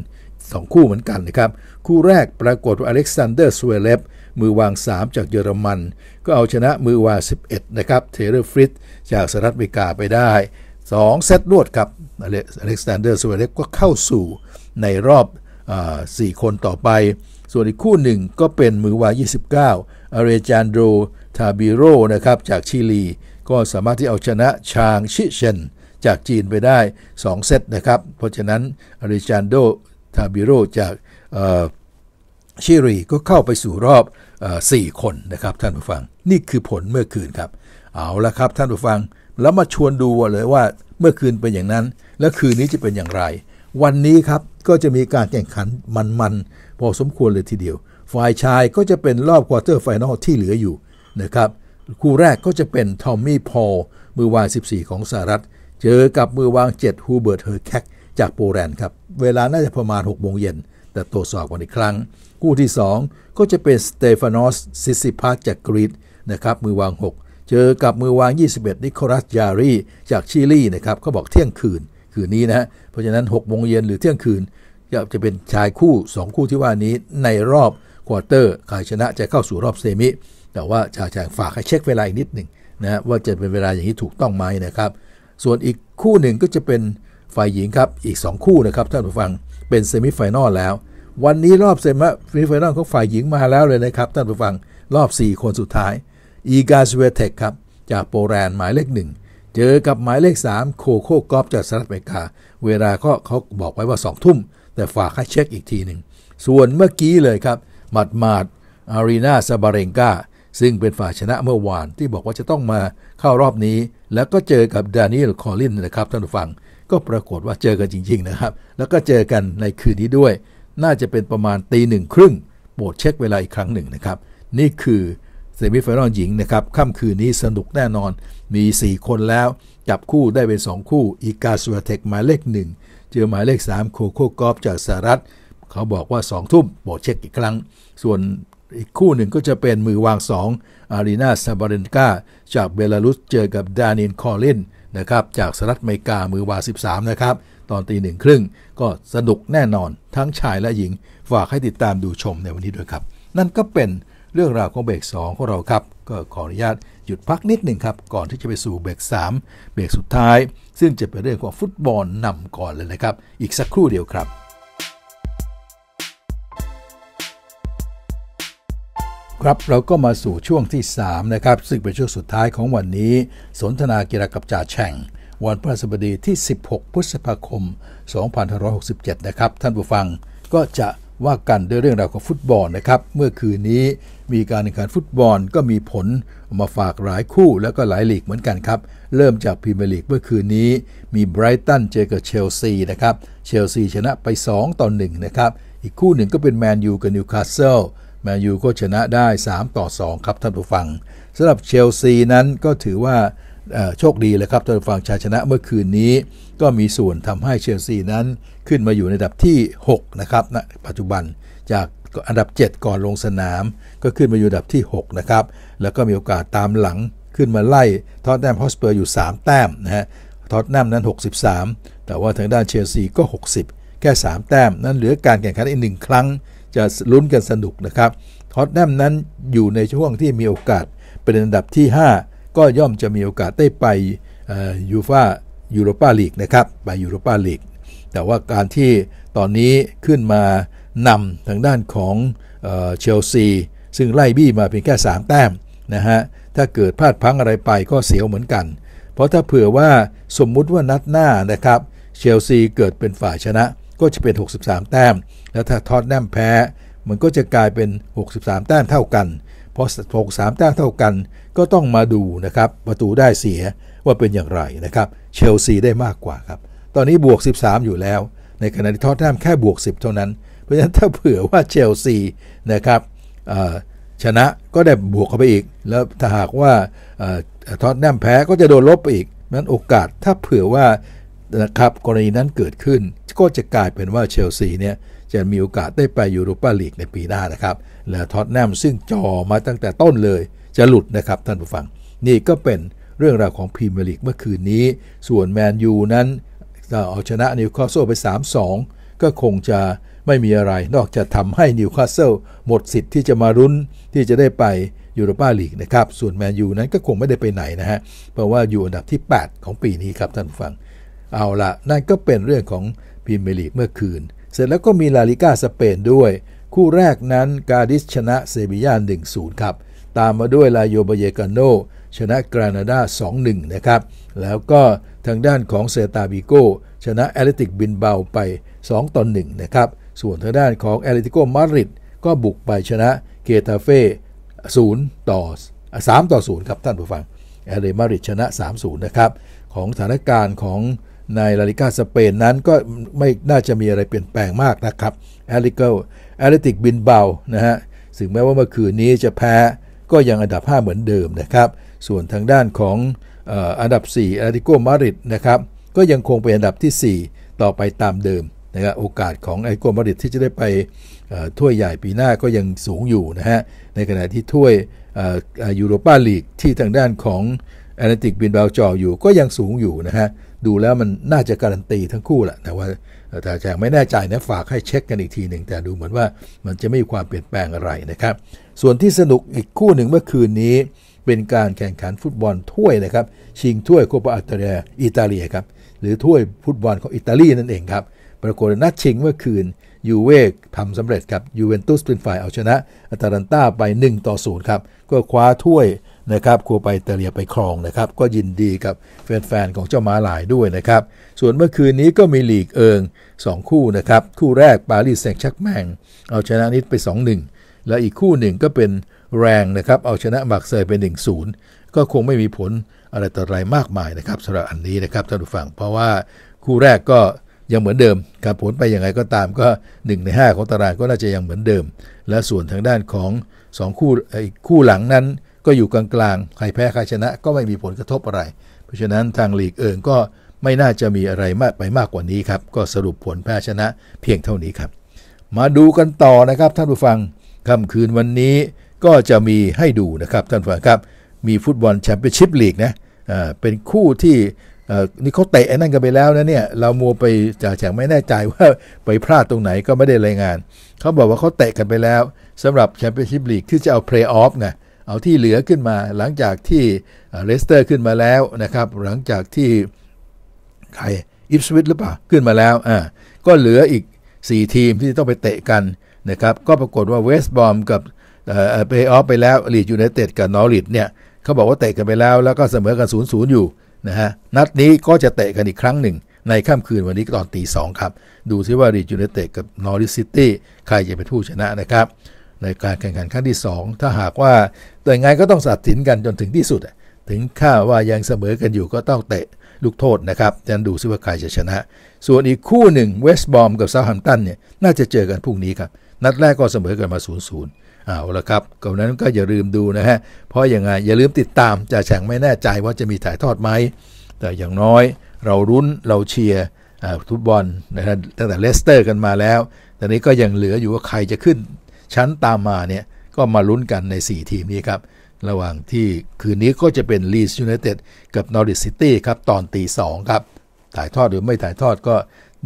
สองคู่เหมือนกันนะครับคู่แรกปรากฏว่าอเล็กซานเดอร์สเวเลฟมือวาง 3 จากเยอรมัน ก็เอาชนะมือวาง11นะครับเทเลรฟริตจากสหรัฐอเมริกาไปได้2เซตรวดครับ อเล็กซานเดอร์สเวเล็กก็เข้าสู่ในรอบอ4คนต่อไป ส่วนอีกคู่หนึ่งก็เป็นมือวาย29อเรจานโด ทาบิโรนะครับจากชิลี ก็สามารถที่เอาชนะชางชิเชนจากจีนไปได้2เซตนะครับ เพราะฉะนั้นอเรจานโด ทาบิโรจากชิลีก็เข้าไปสู่รอบ4คนนะครับท่านผู้ฟัง นี่คือผลเมื่อคืนครับเอาละครับ ท่านผู้ฟังแล้วมาชวนดูเลยว่าเมื่อคืนเป็นอย่างนั้น และคืนนี้จะเป็นอย่างไร วันนี้ครับ ก็จะมีการแข่งขันมันๆ พอสมควรเลยทีเดียวฝ่ายชายก็จะเป็นรอบควอเตอร์ไฟนอลที่เหลืออยู่นะครับคู่แรกก็จะเป็นทอมมี่พอลมือวาง 14 ของสหรัฐ เจอกับมือวาง7ฮูเบิร์ต เฮอร์แคกจากโปแลนด์ครับเวลาน่าจะประมาณ6โมงเย็นแต่ตรวจสอบกันอีกครั้งคู่ที่2ก็จะเป็นสเตฟานอสซิซิพัสจากกรีซนะครับมือวาง 6เจอกับมือวาง 21 นิโคลัส ยารีจากชิลีนะครับ เขาบอกเที่ยงคืนคืนนี้นะ เพราะฉะนั้น 6 โมงเย็นหรือเที่ยงคืนจะเป็นชายคู่ 2 คู่ที่ว่านี้ ในรอบควอเตอร์ใครชนะจะเข้าสู่รอบเซมิ แต่ว่าชาชางฝากให้เช็คเวลาอีกนิดหนึ่งนะว่าจะเป็นเวลาอย่างนี้ถูกต้องไหมนะครับ ส่วนอีกคู่หนึ่งก็จะเป็นฝ่ายหญิงครับอีก 2 คู่นะครับท่านผู้ฟังเป็นเซมิไฟแนลแล้ว วันนี้รอบเซมิไฟแนลของฝ่ายหญิงมาแล้วเลยนะครับท่านผู้ฟังรอบ 4 คนสุดท้ายอีกาสเวเทคครับ จากโปแลนด์หมายเลขหนึ่งเจอกับหมายเลข 3โคโค่กอฟจากสหรัฐอเมริกา เวลาก็เขาบอกไว้ว่า 2 ทุ่ม แต่ฝากให้เช็คอีกทีหนึ่งส่วนเมื่อกี้เลยครับ หมัดมาดอารีนาซาบาเรงกาซึ่งเป็นฝ่ายชนะเมื่อวานที่บอกว่าจะต้องมาเข้ารอบนี้ แล้วก็เจอกับดานิเอลคอลินนะครับท่านผู้ฟัง ก็ปรากฏว่าเจอกันจริงๆนะครับแล้วก็เจอกันในคืนนี้ด้วย น่าจะเป็นประมาณตีหนึ่งครึ่งโปรดเช็คเวลาอีกครั้งหนึ่งนะครับ นี่คือเซมิฟินอลหญิงนะครับค่ำคืนนี้สนุกแน่นอนมี 4 คนแล้ว จับคู่ได้เป็น 2 คู่อีกาสุรเทคหมายเลข 1 เจอหมายเลข3โคโคกอฟจากสหรัฐ เขาบอกว่า 2 ทุ่มโบดเช็คอีกครั้ง ส่วนอีกคู่หนึ่งก็จะเป็นมือวาง2อารีนาซาบาเรนกาจากเบลารุสเจอกับดานินคอลินนะครับจากสหรัฐอเมริกามือวาง13 นะครับ ตอนตีหนึ่งครึ่งก็สนุกแน่นอนทั้งชายและหญิงฝากให้ติดตามดูชมในวันนี้ด้วยครับนั่นก็เป็นเรื่องราวของเบรก2ของเราครับ ก็ขออนุญาตหยุดพักนิดหนึ่งครับ ก่อนที่จะไปสู่เบรก3เบรกสุดท้าย ซึ่งจะเป็นเรื่องของฟุตบอลนำก่อนเลยนะครับ อีกสักครู่เดียวครับ ครับเราก็มาสู่ช่วงที่ 3 นะครับซึ่งเป็นช่วงสุดท้ายของวันนี้ สนทนากีฬากับจ่าแฉ่งวันพฤหัสบดีที่ 16 พฤษภาคม2567 นะครับท่านผู้ฟังก็จะว่ากันด้วยเรื่องราวของฟุตบอลนะครับ เมื่อคืนนี้ มีการแข่งขันฟุตบอลก็มีผลมาฝากหลายคู่แล้วก็หลายลีกเหมือนกันครับ เริ่มจากพรีเมียร์ลีกเมื่อคืนนี้มีไบรตันเจอกับเชลซีนะครับ เชลซีชนะไป 2 ต่อ 1 นะครับ อีกคู่หนึ่งก็เป็นแมนยูกับนิวคาสเซิลแมนยูก็ชนะได้ 3 ต่อ 2 ครับท่านผู้ฟังสำหรับเชลซีนั้นก็ถือว่าโชคดีเลยครับท่านผู้ฟังชาชนะเมื่อคืนนี้ก็มีส่วนทำให้เชลซีนั้น ขึ้นมาอยู่ในอันดับที่6นะครับณนะปัจจุบันจากอันดับ 7 ก่อนลงสนาม ก็ขึ้นมาอยู่อันดับที่6นะครับแล้วก็มีโอกาสตามหลังขึ้นมาไล่ทอตแนมฮอสเปอร์อยู่3 แต้มนะฮะทอตแนมนั้น 63 แต่ว่าทางด้านเชลซีก็ 60แค่3แต้มนั้นเหลือการแข่งขันอีกหนึ่งครั้งจะลุ้นกันสนุกนะครับทอตแนมนั้นอยู่ในช่วงที่มีโอกาสเป็นอันดับที่ 5 ก็ย่อมจะมีโอกาสได้ไปยูฟ่ายูโรปาลีกนะครับ ไปยูโรปาลีกแต่ว่าการที่ตอนนี้ขึ้นมานำทางด้านของเชลซี ซึ่งไล่บี้มาเพียงแค่ 3 แต้มนะฮะถ้าเกิดพลาดพังอะไรไปก็เสียวเหมือนกัน เพราะถ้าเผื่อว่าสมมุติว่านัดหน้านะครับ เชลซีเกิดเป็นฝ่ายชนะก็จะเป็น 63 แต้ม แล้วถ้าทอดแนมแพ้ มันก็จะกลายเป็น 63 แต้มเท่ากัน เพราะ 63แต้มเท่ากัน ก็ต้องมาดูนะครับประตูได้เสียว่าเป็นอย่างไรนะครับ เชลซี ได้มากกว่าครับ ตอนนี้บวก 13 อยู่แล้ว ในขณะที่ทอตแนมแค่บวก 10 เท่านั้น เพราะฉะนั้นถ้าเผื่อว่าเชลซีนะครับชนะก็ได้บวกเข้าไปอีก แล้วถ้าหากว่าทอตแนมแพ้ก็จะโดนลบไปอีกนั้นโอกาสถ้าเผื่อว่านะครับกรณีนั้นเกิดขึ้นก็จะกลายเป็นว่าเชลซีเนี่ยจะมีโอกาสได้ไปยูโรปาลีกในปีหน้านะครับและทอตแนมซึ่งจ่อมาตั้งแต่ต้นเลยจะหลุดนะครับท่านผู้ฟังนี่ก็เป็นเรื่องราวของพรีเมียร์ลีกเมื่อคืนนี้ ส่วนแมนยูนั้น เอาชนะนิวคาสเซิลไป 3-2 ก็คงจะไม่มีอะไร นอกจากทำให้นิวคาสเซิลหมดสิทธิ์ที่จะมารุ้นที่จะได้ไปยูโรปาลีกนะครับ ส่วนแมนยูนั้นก็คงไม่ได้ไปไหนนะฮะเพราะว่าอยู่อันดับที่ 8 ของปีนี้ครับท่านฟัง เอาละนั่นก็เป็นเรื่องของพรีเมียร์ลีกเมื่อคืน เสร็จแล้วก็มีลาลิก้าสเปนด้วย คู่แรกนั้นกาดิสชนะเซบีย่า1-0ครับตามมาด้วยลาโยบเยกาโนชนะกรานาดา2-1 นะครับ แล้วก็ทางด้านของเซตาบิโกชนะแอตเลติกบินเบาไป2ต่อ1นะครับ ส่วนทางด้านของแอตเลติโกมาดริดก็บุกไปชนะเกตาเฟ่0ต่อ3ต่อ0ครับท่านผู้ฟังแอตเลมาดริดชนะ 3-0 นะครับ ของสถานการณ์ของในลาลิกาสเปนนั้นก็ไม่น่าจะมีอะไรเปลี่ยนแปลงมากนะครับแอตเลติกแอตเลติกบินเบานะฮะ ถึงแม้ว่าเมื่อคืนนี้จะแพ้ ก็ยังอันดับ 5 เหมือนเดิมนะครับส่วนทางด้านของอันดับ4อาติโกมาริดนะครับก็ยังคงเป็นอันดับที่ 4 ต่อไปตามเดิมนะครับโอกาสของอาติโกมาริดที่จะได้ไปถ้วยใหญ่ปีหน้าก็ยังสูงอยู่นะฮะในขณะที่ถ้วยยูโรปาลีกที่ทางด้านของแอตแลนติกบินบาลจออยู่ก็ยังสูงอยู่นะฮะดูแล้วมันน่าจะการันตีทั้งคู่แหละแต่ว่าแต่แจงไม่แน่ใจนะฝากให้เช็คกันอีกทีหนึ่ง แต่ดูเหมือนว่ามันจะไม่มีความเปลี่ยนแปลงอะไรนะครับ ส่วนที่สนุกอีกคู่หนึ่งเมื่อคืนนี้เป็นการแข่งขันฟุตบอลถ้วยนะครับชิงถ้วยโคปาอัตเรียอิตาเลียครับหรือถ้วยฟุตบอลของอิตาลีนั่นเองครับ ปรากฏนัดชิงเมื่อคืนยูเวกทำสำเร็จครับยูเวนตุสเป็นฝ่ายเอาชนะอัตแลนตาไป1ต่อ0ครับก็คว้าถ้วยนะครับโคปาอเตาเลียไปครองนะครับก็ยินดีกับแฟนๆของเจ้าม้าลายด้วยนะครับส่วนเมื่อคืนนี้ก็มีลีกเอิง2 คู่นะครับคู่แรก ปารีสแซงต์แชกแมงเอาชนะนิดไป 2-1 และอีกคู่หนึ่งก็เป็นแรงนะครับ เอาชนะมาร์กเซยเป็น1นศูนย์ก็คงไม่มีผลอะไรต่ออะไรมากมายนะครับสำหรับอันนี้นะครับท่านผู้ฟังเพราะว่าคู่แรกก็ยังเหมือนเดิมครับผลไปยังไงก็ตามก็1ใน5ของตารางก็น่าจะยังเหมือนเดิม และส่วนทางด้านของ 2 คู่อีกคู่หลังนั้นก็อยู่กลางๆใครแพ้ใครชนะก็ไม่มีผลกระทบอะไร เพราะฉะนั้นทางลีกเอิงก็ไม่น่าจะมีอะไรมากไปมากกว่านี้ครับก็สรุปผลแพ้ชนะเพียงเท่านี้ครับมาดูกันต่อนะครับท่านผู้ฟังค่ำคืนวันนี้ก็จะมีให้ดูนะครับท่านผู้ชมครับ มีฟุตบอลแชมเปี้ยนชิพลีกนะเป็นคู่ที่นี่เขาเตะนั่นกันไปแล้วนะเนี่ย เรามัวไปจากแฉงไม่แน่ใจว่าไปพลาดตรงไหนก็ไม่ได้รายงาน เขาบอกว่าเขาเตะกันไปแล้ว สำหรับแชมเปี้ยนชิพลีกที่จะเอาเพลย์ออฟไงเอาที่เหลือขึ้นมาหลังจากที่เลสเตอร์ขึ้นมาแล้วนะครับ หลังจากที่ ใคร อิฟสวิตหรือเปล่าขึ้นมาแล้ว อ่า ก็เหลืออีก 4 ทีมที่ต้องไปเตะกันนะครับ ก็ปรากฏว่าเวสต์บอมกับเปย์ออฟไปแล้วลีดยูในเตดกับนอริดเนี่ยเขาบอกว่าเตะกันไปแล้วแล้วก็เสมอกัน0ูนย์อยู่นะฮะนัดนี้ก็จะเตะกันอีกครั้งหนึ่ง ในค่ำคืนวันนี้ตอนตีสองครับ ดูซิว่าลีดยูในเตดกับนอริดซิตี้ใครจะเป็นผู้ชนะนะครับในการแข่งขันครั้งที่ 2 ถ้าหากว่าแต่ไงก็ต้องตัดสินกันจนถึงที่สุด ถึงข้าว่ายังเสมอกันอยู่ก็ต้องเตะลูกโทษนะครับจะดูซิว่าใครจะชนะ ส่วนอีกคู่หนึ่งเวสต์บอมกับเซาท์แฮมตันเนี่ยน่าจะเจอกันพรุ่งนี้ครับนัดแรกก็เสมอกันมา0ูนย์เอาละครับก่อนั้นก็อย่าลืมดูนะฮะ เพราะอย่างไงอย่าลืมติดตามจะแฉ่งไม่แน่ใจว่าจะมีถ่ายทอดไหม แต่อย่างน้อยเรารุ้นเราเชียร์ฟุตบอลนะฮะตั้งแต่เลสเตอร์กันมาแล้ว ตอนนี้ก็ยังเหลืออยู่ว่าใครจะขึ้น ชั้นตามมาเนี่ย ก็มาลุ้นกันใน 4 ทีมนี้ครับ ระหว่างที่คืนนี้ก็จะเป็นลีสยูไนเต็ดกับนอริสซิตี้ครับตอนตีสองครับ ถ่ายทอดหรือไม่ถ่ายทอดก็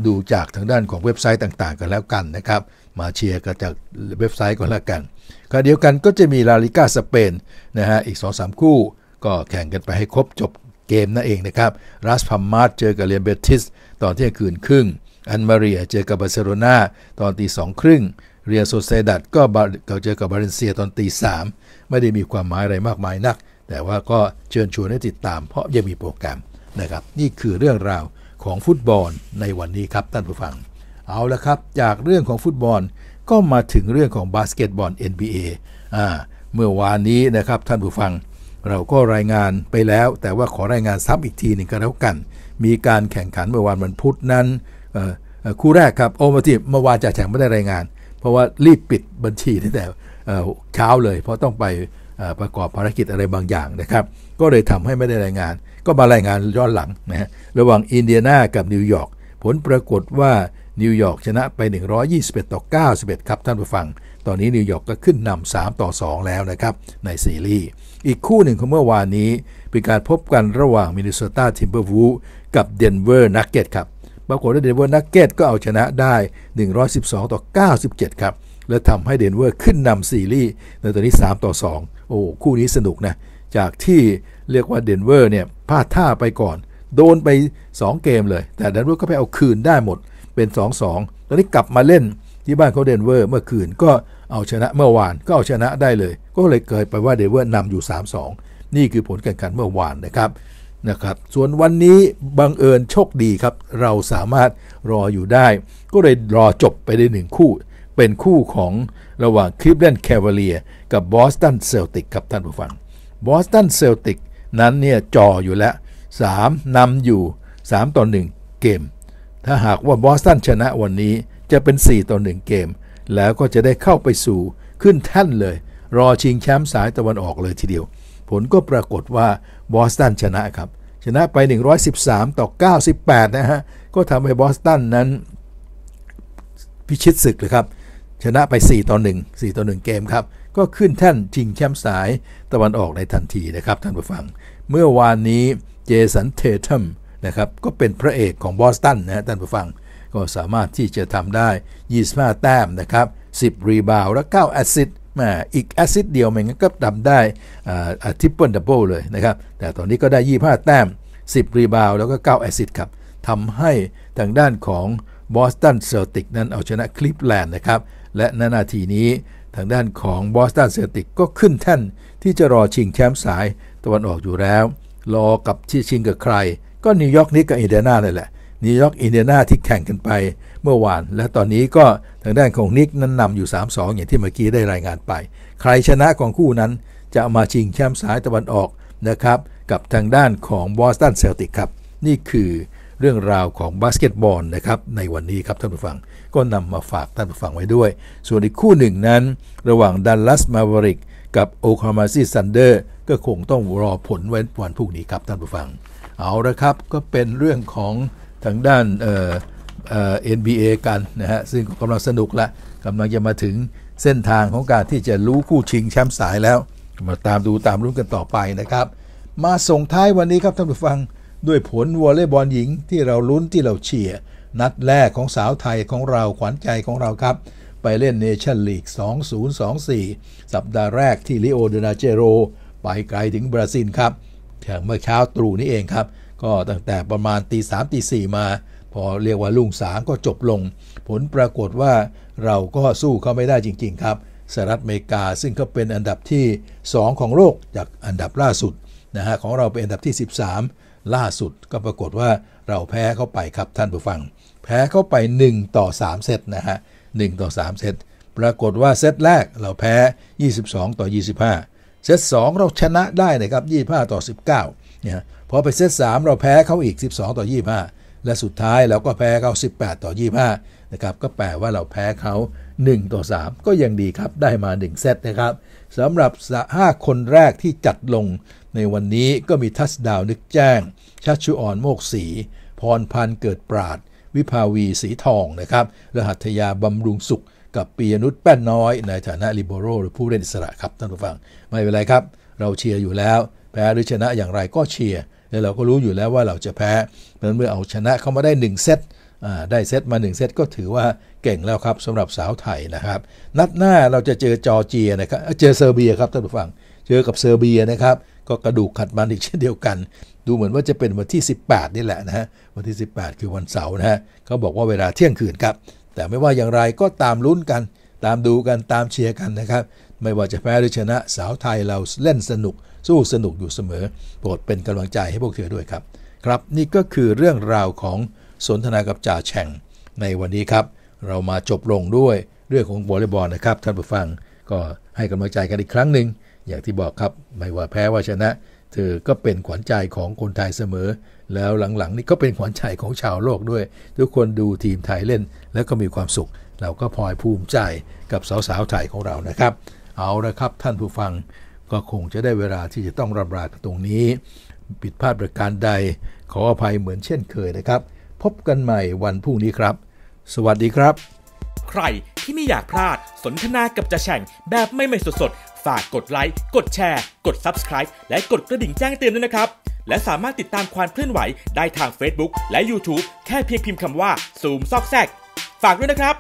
ดูจากทางด้านของเว็บไซต์ต่างๆ กันแล้วกันนะครับมาเชียร์กันจากเว็บไซต์ก่อนละกันก็เดียวกันก็จะมีลาลิกาสเปนนะฮะอีก 2-3 คู่ ก็แข่งกันไปให้ครบจบเกมนั่นเองนะครับรัสพัมมาร์เจอกับเรียนเบติส ตอนเที่ยงคืนครึ่ง อันมาเรียเจอกับบาร์เซโลนาตอนตีสองครึ่ง เรียโซเซดัตก็เเจอกับบาเลนเซียตอนตีสามไม่ได้มีความหมายอะไรมากมายนัก แต่ว่าก็เชิญชวนให้ติดตามเพราะยังมีโปรแกรมนะครับนี่คือเรื่องราวของฟุตบอลในวันนี้ครับท่านผู้ฟังเอาละครับ จากเรื่องของฟุตบอลก็มาถึงเรื่องของบาสเกตบอล NBA อ่าเมื่อวานนี้นะครับท่านผู้ฟังเราก็รายงานไปแล้ว แต่ว่าขอรายงานซ้ำอีกทีหนึ่งก็แล้วกัน มีการแข่งขันเมื่อวานวันพุธนั้น คู่แรกครับโอมาทีเมื่อวานจะแข่งไม่ได้รายงาน เพราะว่ารีบปิดบัญชีตั้งแต่เช้าเลยเพราะต้องไปประกอบภารกิจอะไรบางอย่างนะครับก็เลยทำให้ไม่ได้รายงาน ก็มารายงานย้อนหลังนะฮะระหว่างอินเดียนากับนิวยอร์กผลปรากฏว่านิวยอร์กชนะไป 121 ต่อ 91 ครับท่านผู้ฟัง ตอนนี้นิวยอร์กก็ขึ้นนำ3ต่อ 2 แล้วนะครับ ในซีรีส์อีกคู่หนึ่งของเมื่อวานนี้ เป็นการพบกันระหว่างมินนิโซตาทิมเบอร์วูกับเดนเวอร์นักเก็ตครับ ปรากฏว่าเดนเวอร์นักเก็ตก็เอาชนะได้ 112 ต่อ 97 ครับ และทำให้เดนเวอร์ขึ้นนำซีรีส์ในตอนนี้ 3 ต่อ2โอ้คู่นี้สนุกนะ จากที่เรียกว่าเดนเวอร์เนี่ยพลาดท่าไปก่อน โดนไป 2 เกมเลย แต่เดนเวอร์ก็ไปเอาคืนได้หมดเป็น 2-2ตอนนี้กลับมาเล่นที่บ้านเขาเดนเวอร์เมื่อคืนก็เอาชนะเมื่อวานก็เอาชนะได้เลย ก็เลยเกิดไปว่าเดนเวอร์นำอยู่ 3-2 นี่คือผลการแข่งขันเมื่อวานนะครับนะครับ ส่วนวันนี้บังเอิญโชคดีครับ เราสามารถรออยู่ได้ ก็เลยรอจบไปได้หนึ่งคู่ เป็นคู่ของระหว่างคลิปแลนด์แคเวเลียกับบอสตันเซลติกครับท่านผู้ฟัง บอสตันเซลติกนั้นเนี่ยจ่ออยู่แล้ว 3นำอยู่ 3ต่อ1เกมถ้าหากว่าบอสตันชนะวันนี้จะเป็น 4ต่อ1เกม แล้วก็จะได้เข้าไปสู่ขึ้นแท่นเลย รอชิงแชมป์สายตะวันออกเลยทีเดียว ผลก็ปรากฏว่าบอสตันชนะครับ ชนะไป 113ต่อ98นะฮะก็ทำให้บอสตันนั้นพิชิตศึกเลยครับชนะไป 4ต่อ1 4ต่อ1เกมครับก็ขึ้นท่านชิงแชมป์สายตะวันออกในทันทีนะครับท่านผู้ฟัง เมื่อวานนี้เจสันเทตัมนะครับก็เป็นพระเอกของบอสตันนะท่านผู้ฟังก็สามารถที่จะทำได้25แต้มนะครับ10 รีบาวและ 9 แอซิดมาอีกแอซิดเดียวมันก็ทำได้อ่าทิปเปิลดับเบิลเลยนะครับแต่ตอนนี้ก็ได้25แต้ม 10 รีบาวแล้วก็9แอซิดครับทำให้ทางด้านของบอสตันเซลติกนั้นเอาชนะคลิฟแลนด์นะครับและณนาทีนี้ทางด้านของบอสตันเซลติกก็ขึ้นแท่นที่จะรอชิงแชมป์สายตะวันออกอยู่แล้ว รอกับที่ชิงกับใครก็นิวยอร์กนิกกับอินเดียนาเลยแหละ นิวยอร์กอินเดียนาที่แข่งกันไปเมื่อวาน และตอนนี้ก็ทางด้านของนิกนั้นนำอยู่ 3-2 อย่างที่เมื่อกี้ได้รายงานไป ใครชนะของคู่นั้นจะมาชิงแชมป์สายตะวันออกนะครับกับทางด้านของบอสตันเซลติกครับ นี่คือเรื่องราวของบาสเกตบอลนะครับในวันนี้ครับท่านผู้ฟัง ก็นำมาฝากท่านผู้ฟังไว้ด้วย ส่วนอีกคู่หนึ่งนั้น ระหว่างดัลลัสมาวริกกับโอคลาฮมาซีซันเดอร์ก็คงต้องรอผลว้วันพรุ่งนี้ครับท่านผู้ฟังเอาละครับ ก็เป็นเรื่องของทางด้านเออเอ่อ b a กัน นะฮะ ซึ่งกำลังสนุกละกำลังจะมาถึงเส้นทางของการที่จะรู้คู่ชิงแชมป์สายแล้ว มาตามดูตามรุ่นกันต่อไปนะครับ มาส่งท้ายวันนี้ครับท่านผู้ฟังด้วยผลวอลเลย์บอลหญิงที่เราลุ้นที่เราเชียร์นัดแรกของสาวไทยของเราขวัญใจของเราครับ ไปเล่นเนชั่นลีก 2024 สัปดาห์แรกที่ลิโอเดนาเจโรไปไกลถึงบราซิลครับเมื่อเช้าตรู่นี้เองครับ ก็ตั้งแต่ประมาณตีสามตีสี่มา พอเรียกว่าลุ่งสางก็จบลงผลปรากฏว่าเราก็สู้เขาไม่ได้จริง ๆ ครับสหรัฐอเมริกาซึ่งก็เป็นอันดับที่ 2 ของโลกจากอันดับล่าสุดนะฮะของเราเป็นอันดับที่ 13 ล่าสุดก็ปรากฏว่าเราแพ้เข้าไปครับท่านผู้ฟัง แพ้เข้าไป 1 ต่อ 3 เซตนะฮะ1ต่อ3เซตปรากฏว่าเซตแรกเราแพ้ 22 ต่อเซตสองเราชนะได้นะครับยี่ห้าต่อสิบเก้าเนี่ยพอไปเซตสามเราแพ้เขาอีกสิบสองต่อยี่ห้าและสุดท้ายเราก็แพ้เขาสิบแปดต่อยี่ห้านะครับ ก็แปลว่าเราแพ้เขาหนึ่งต่อสามก็ยังดีครับ ได้มาหนึ่งเซตนะครับ สำหรับห้าคนแรกที่จัดลงในวันนี้ก็มีทัศดาวนึกแจ้ง ชัชชุออนโมกศีพรพันธ์เกิดปราด วิภาวีสีทอง นะครับ รหัตยาบำรุงสุขกับปียนุชแป้นน้อยในฐานะลิเบโรหรือผู้เล่นอิสระครับท่านผู้ฟังไม่เป็นไรครับเราเชียร์อยู่แล้ว แพ้หรือชนะอย่างไรก็เชียร์และเราก็รู้อยู่แล้วว่าเราจะแพ้เพราะนั้นเมื่อเอาชนะเขามาได้ 1 เซตได้เซตมา 1 เซต ก็ถือว่าเก่งแล้วครับสำหรับสาวไทยนะครับ นัดหน้าเราจะเจอจอร์เจียนะครับเจอเซอร์เบียครับท่านผู้ฟังเจอกับเซอร์เบียนะครับก็กระดูกขัดมันอีกเช่นเดียวกัน ดูเหมือนว่าจะเป็นวันที่ 18นี่แหละนะฮะวันที่ 18 คือวันเสาร์นะฮะเขาบอกว่าเวลาเที่ยงคืนครับแต่ไม่ว่าอย่างไรก็ตามลุ้นกัน ตามดูกันตามเชียร์กันนะครับ ไม่ว่าจะแพ้หรือชนะ สาวไทยเราเล่นสนุกสู้สนุกอยู่เสมอ โปรดเป็นกำลังใจให้พวกเธอด้วยครับ ครับนี่ก็คือเรื่องราวของสนทนากับจ่าแฉ่ง ในวันนี้ครับ เรามาจบลงด้วยเรื่องของวอลเลย์บอลนะครับท่านผู้ฟังก็ให้กำลังใจกันอีกครั้งหนึ่งอย่างที่บอกครับไม่ว่าแพ้ว่าชนะเธอก็เป็นขวัญใจของคนไทยเสมอแล้วหลังๆ นี่ก็เป็นขวัญใจของชาวโลกด้วยทุกคนดูทีมไทยเล่นแล้วก็มีความสุข เราก็พลอยภูมิใจกับสาวๆไทยของเรานะครับ เอาละครับท่านผู้ฟังก็คงจะได้เวลาที่จะต้องรำรากัตรงนี้ ปิดพลาดประการใดขออภัยเหมือนเช่นเคยนะครับ พบกันใหม่วันพรุ่งนี้ครับ สวัสดีครับ ใครที่ไม่อยากพลาดสนทนากับจะแฉ่งแบบไม่ไม่สดฝากกดไลค์ กดแชร์ กด Subscribe และกดกระดิ่งแจ้งเตือนด้วยนะครับ และสามารถติดตามความเคลื่อนไหวได้ทาง Facebook และ YouTube แค่เพียงพิมพ์คำว่าซูมซอกแซกฝากด้วยนะครับ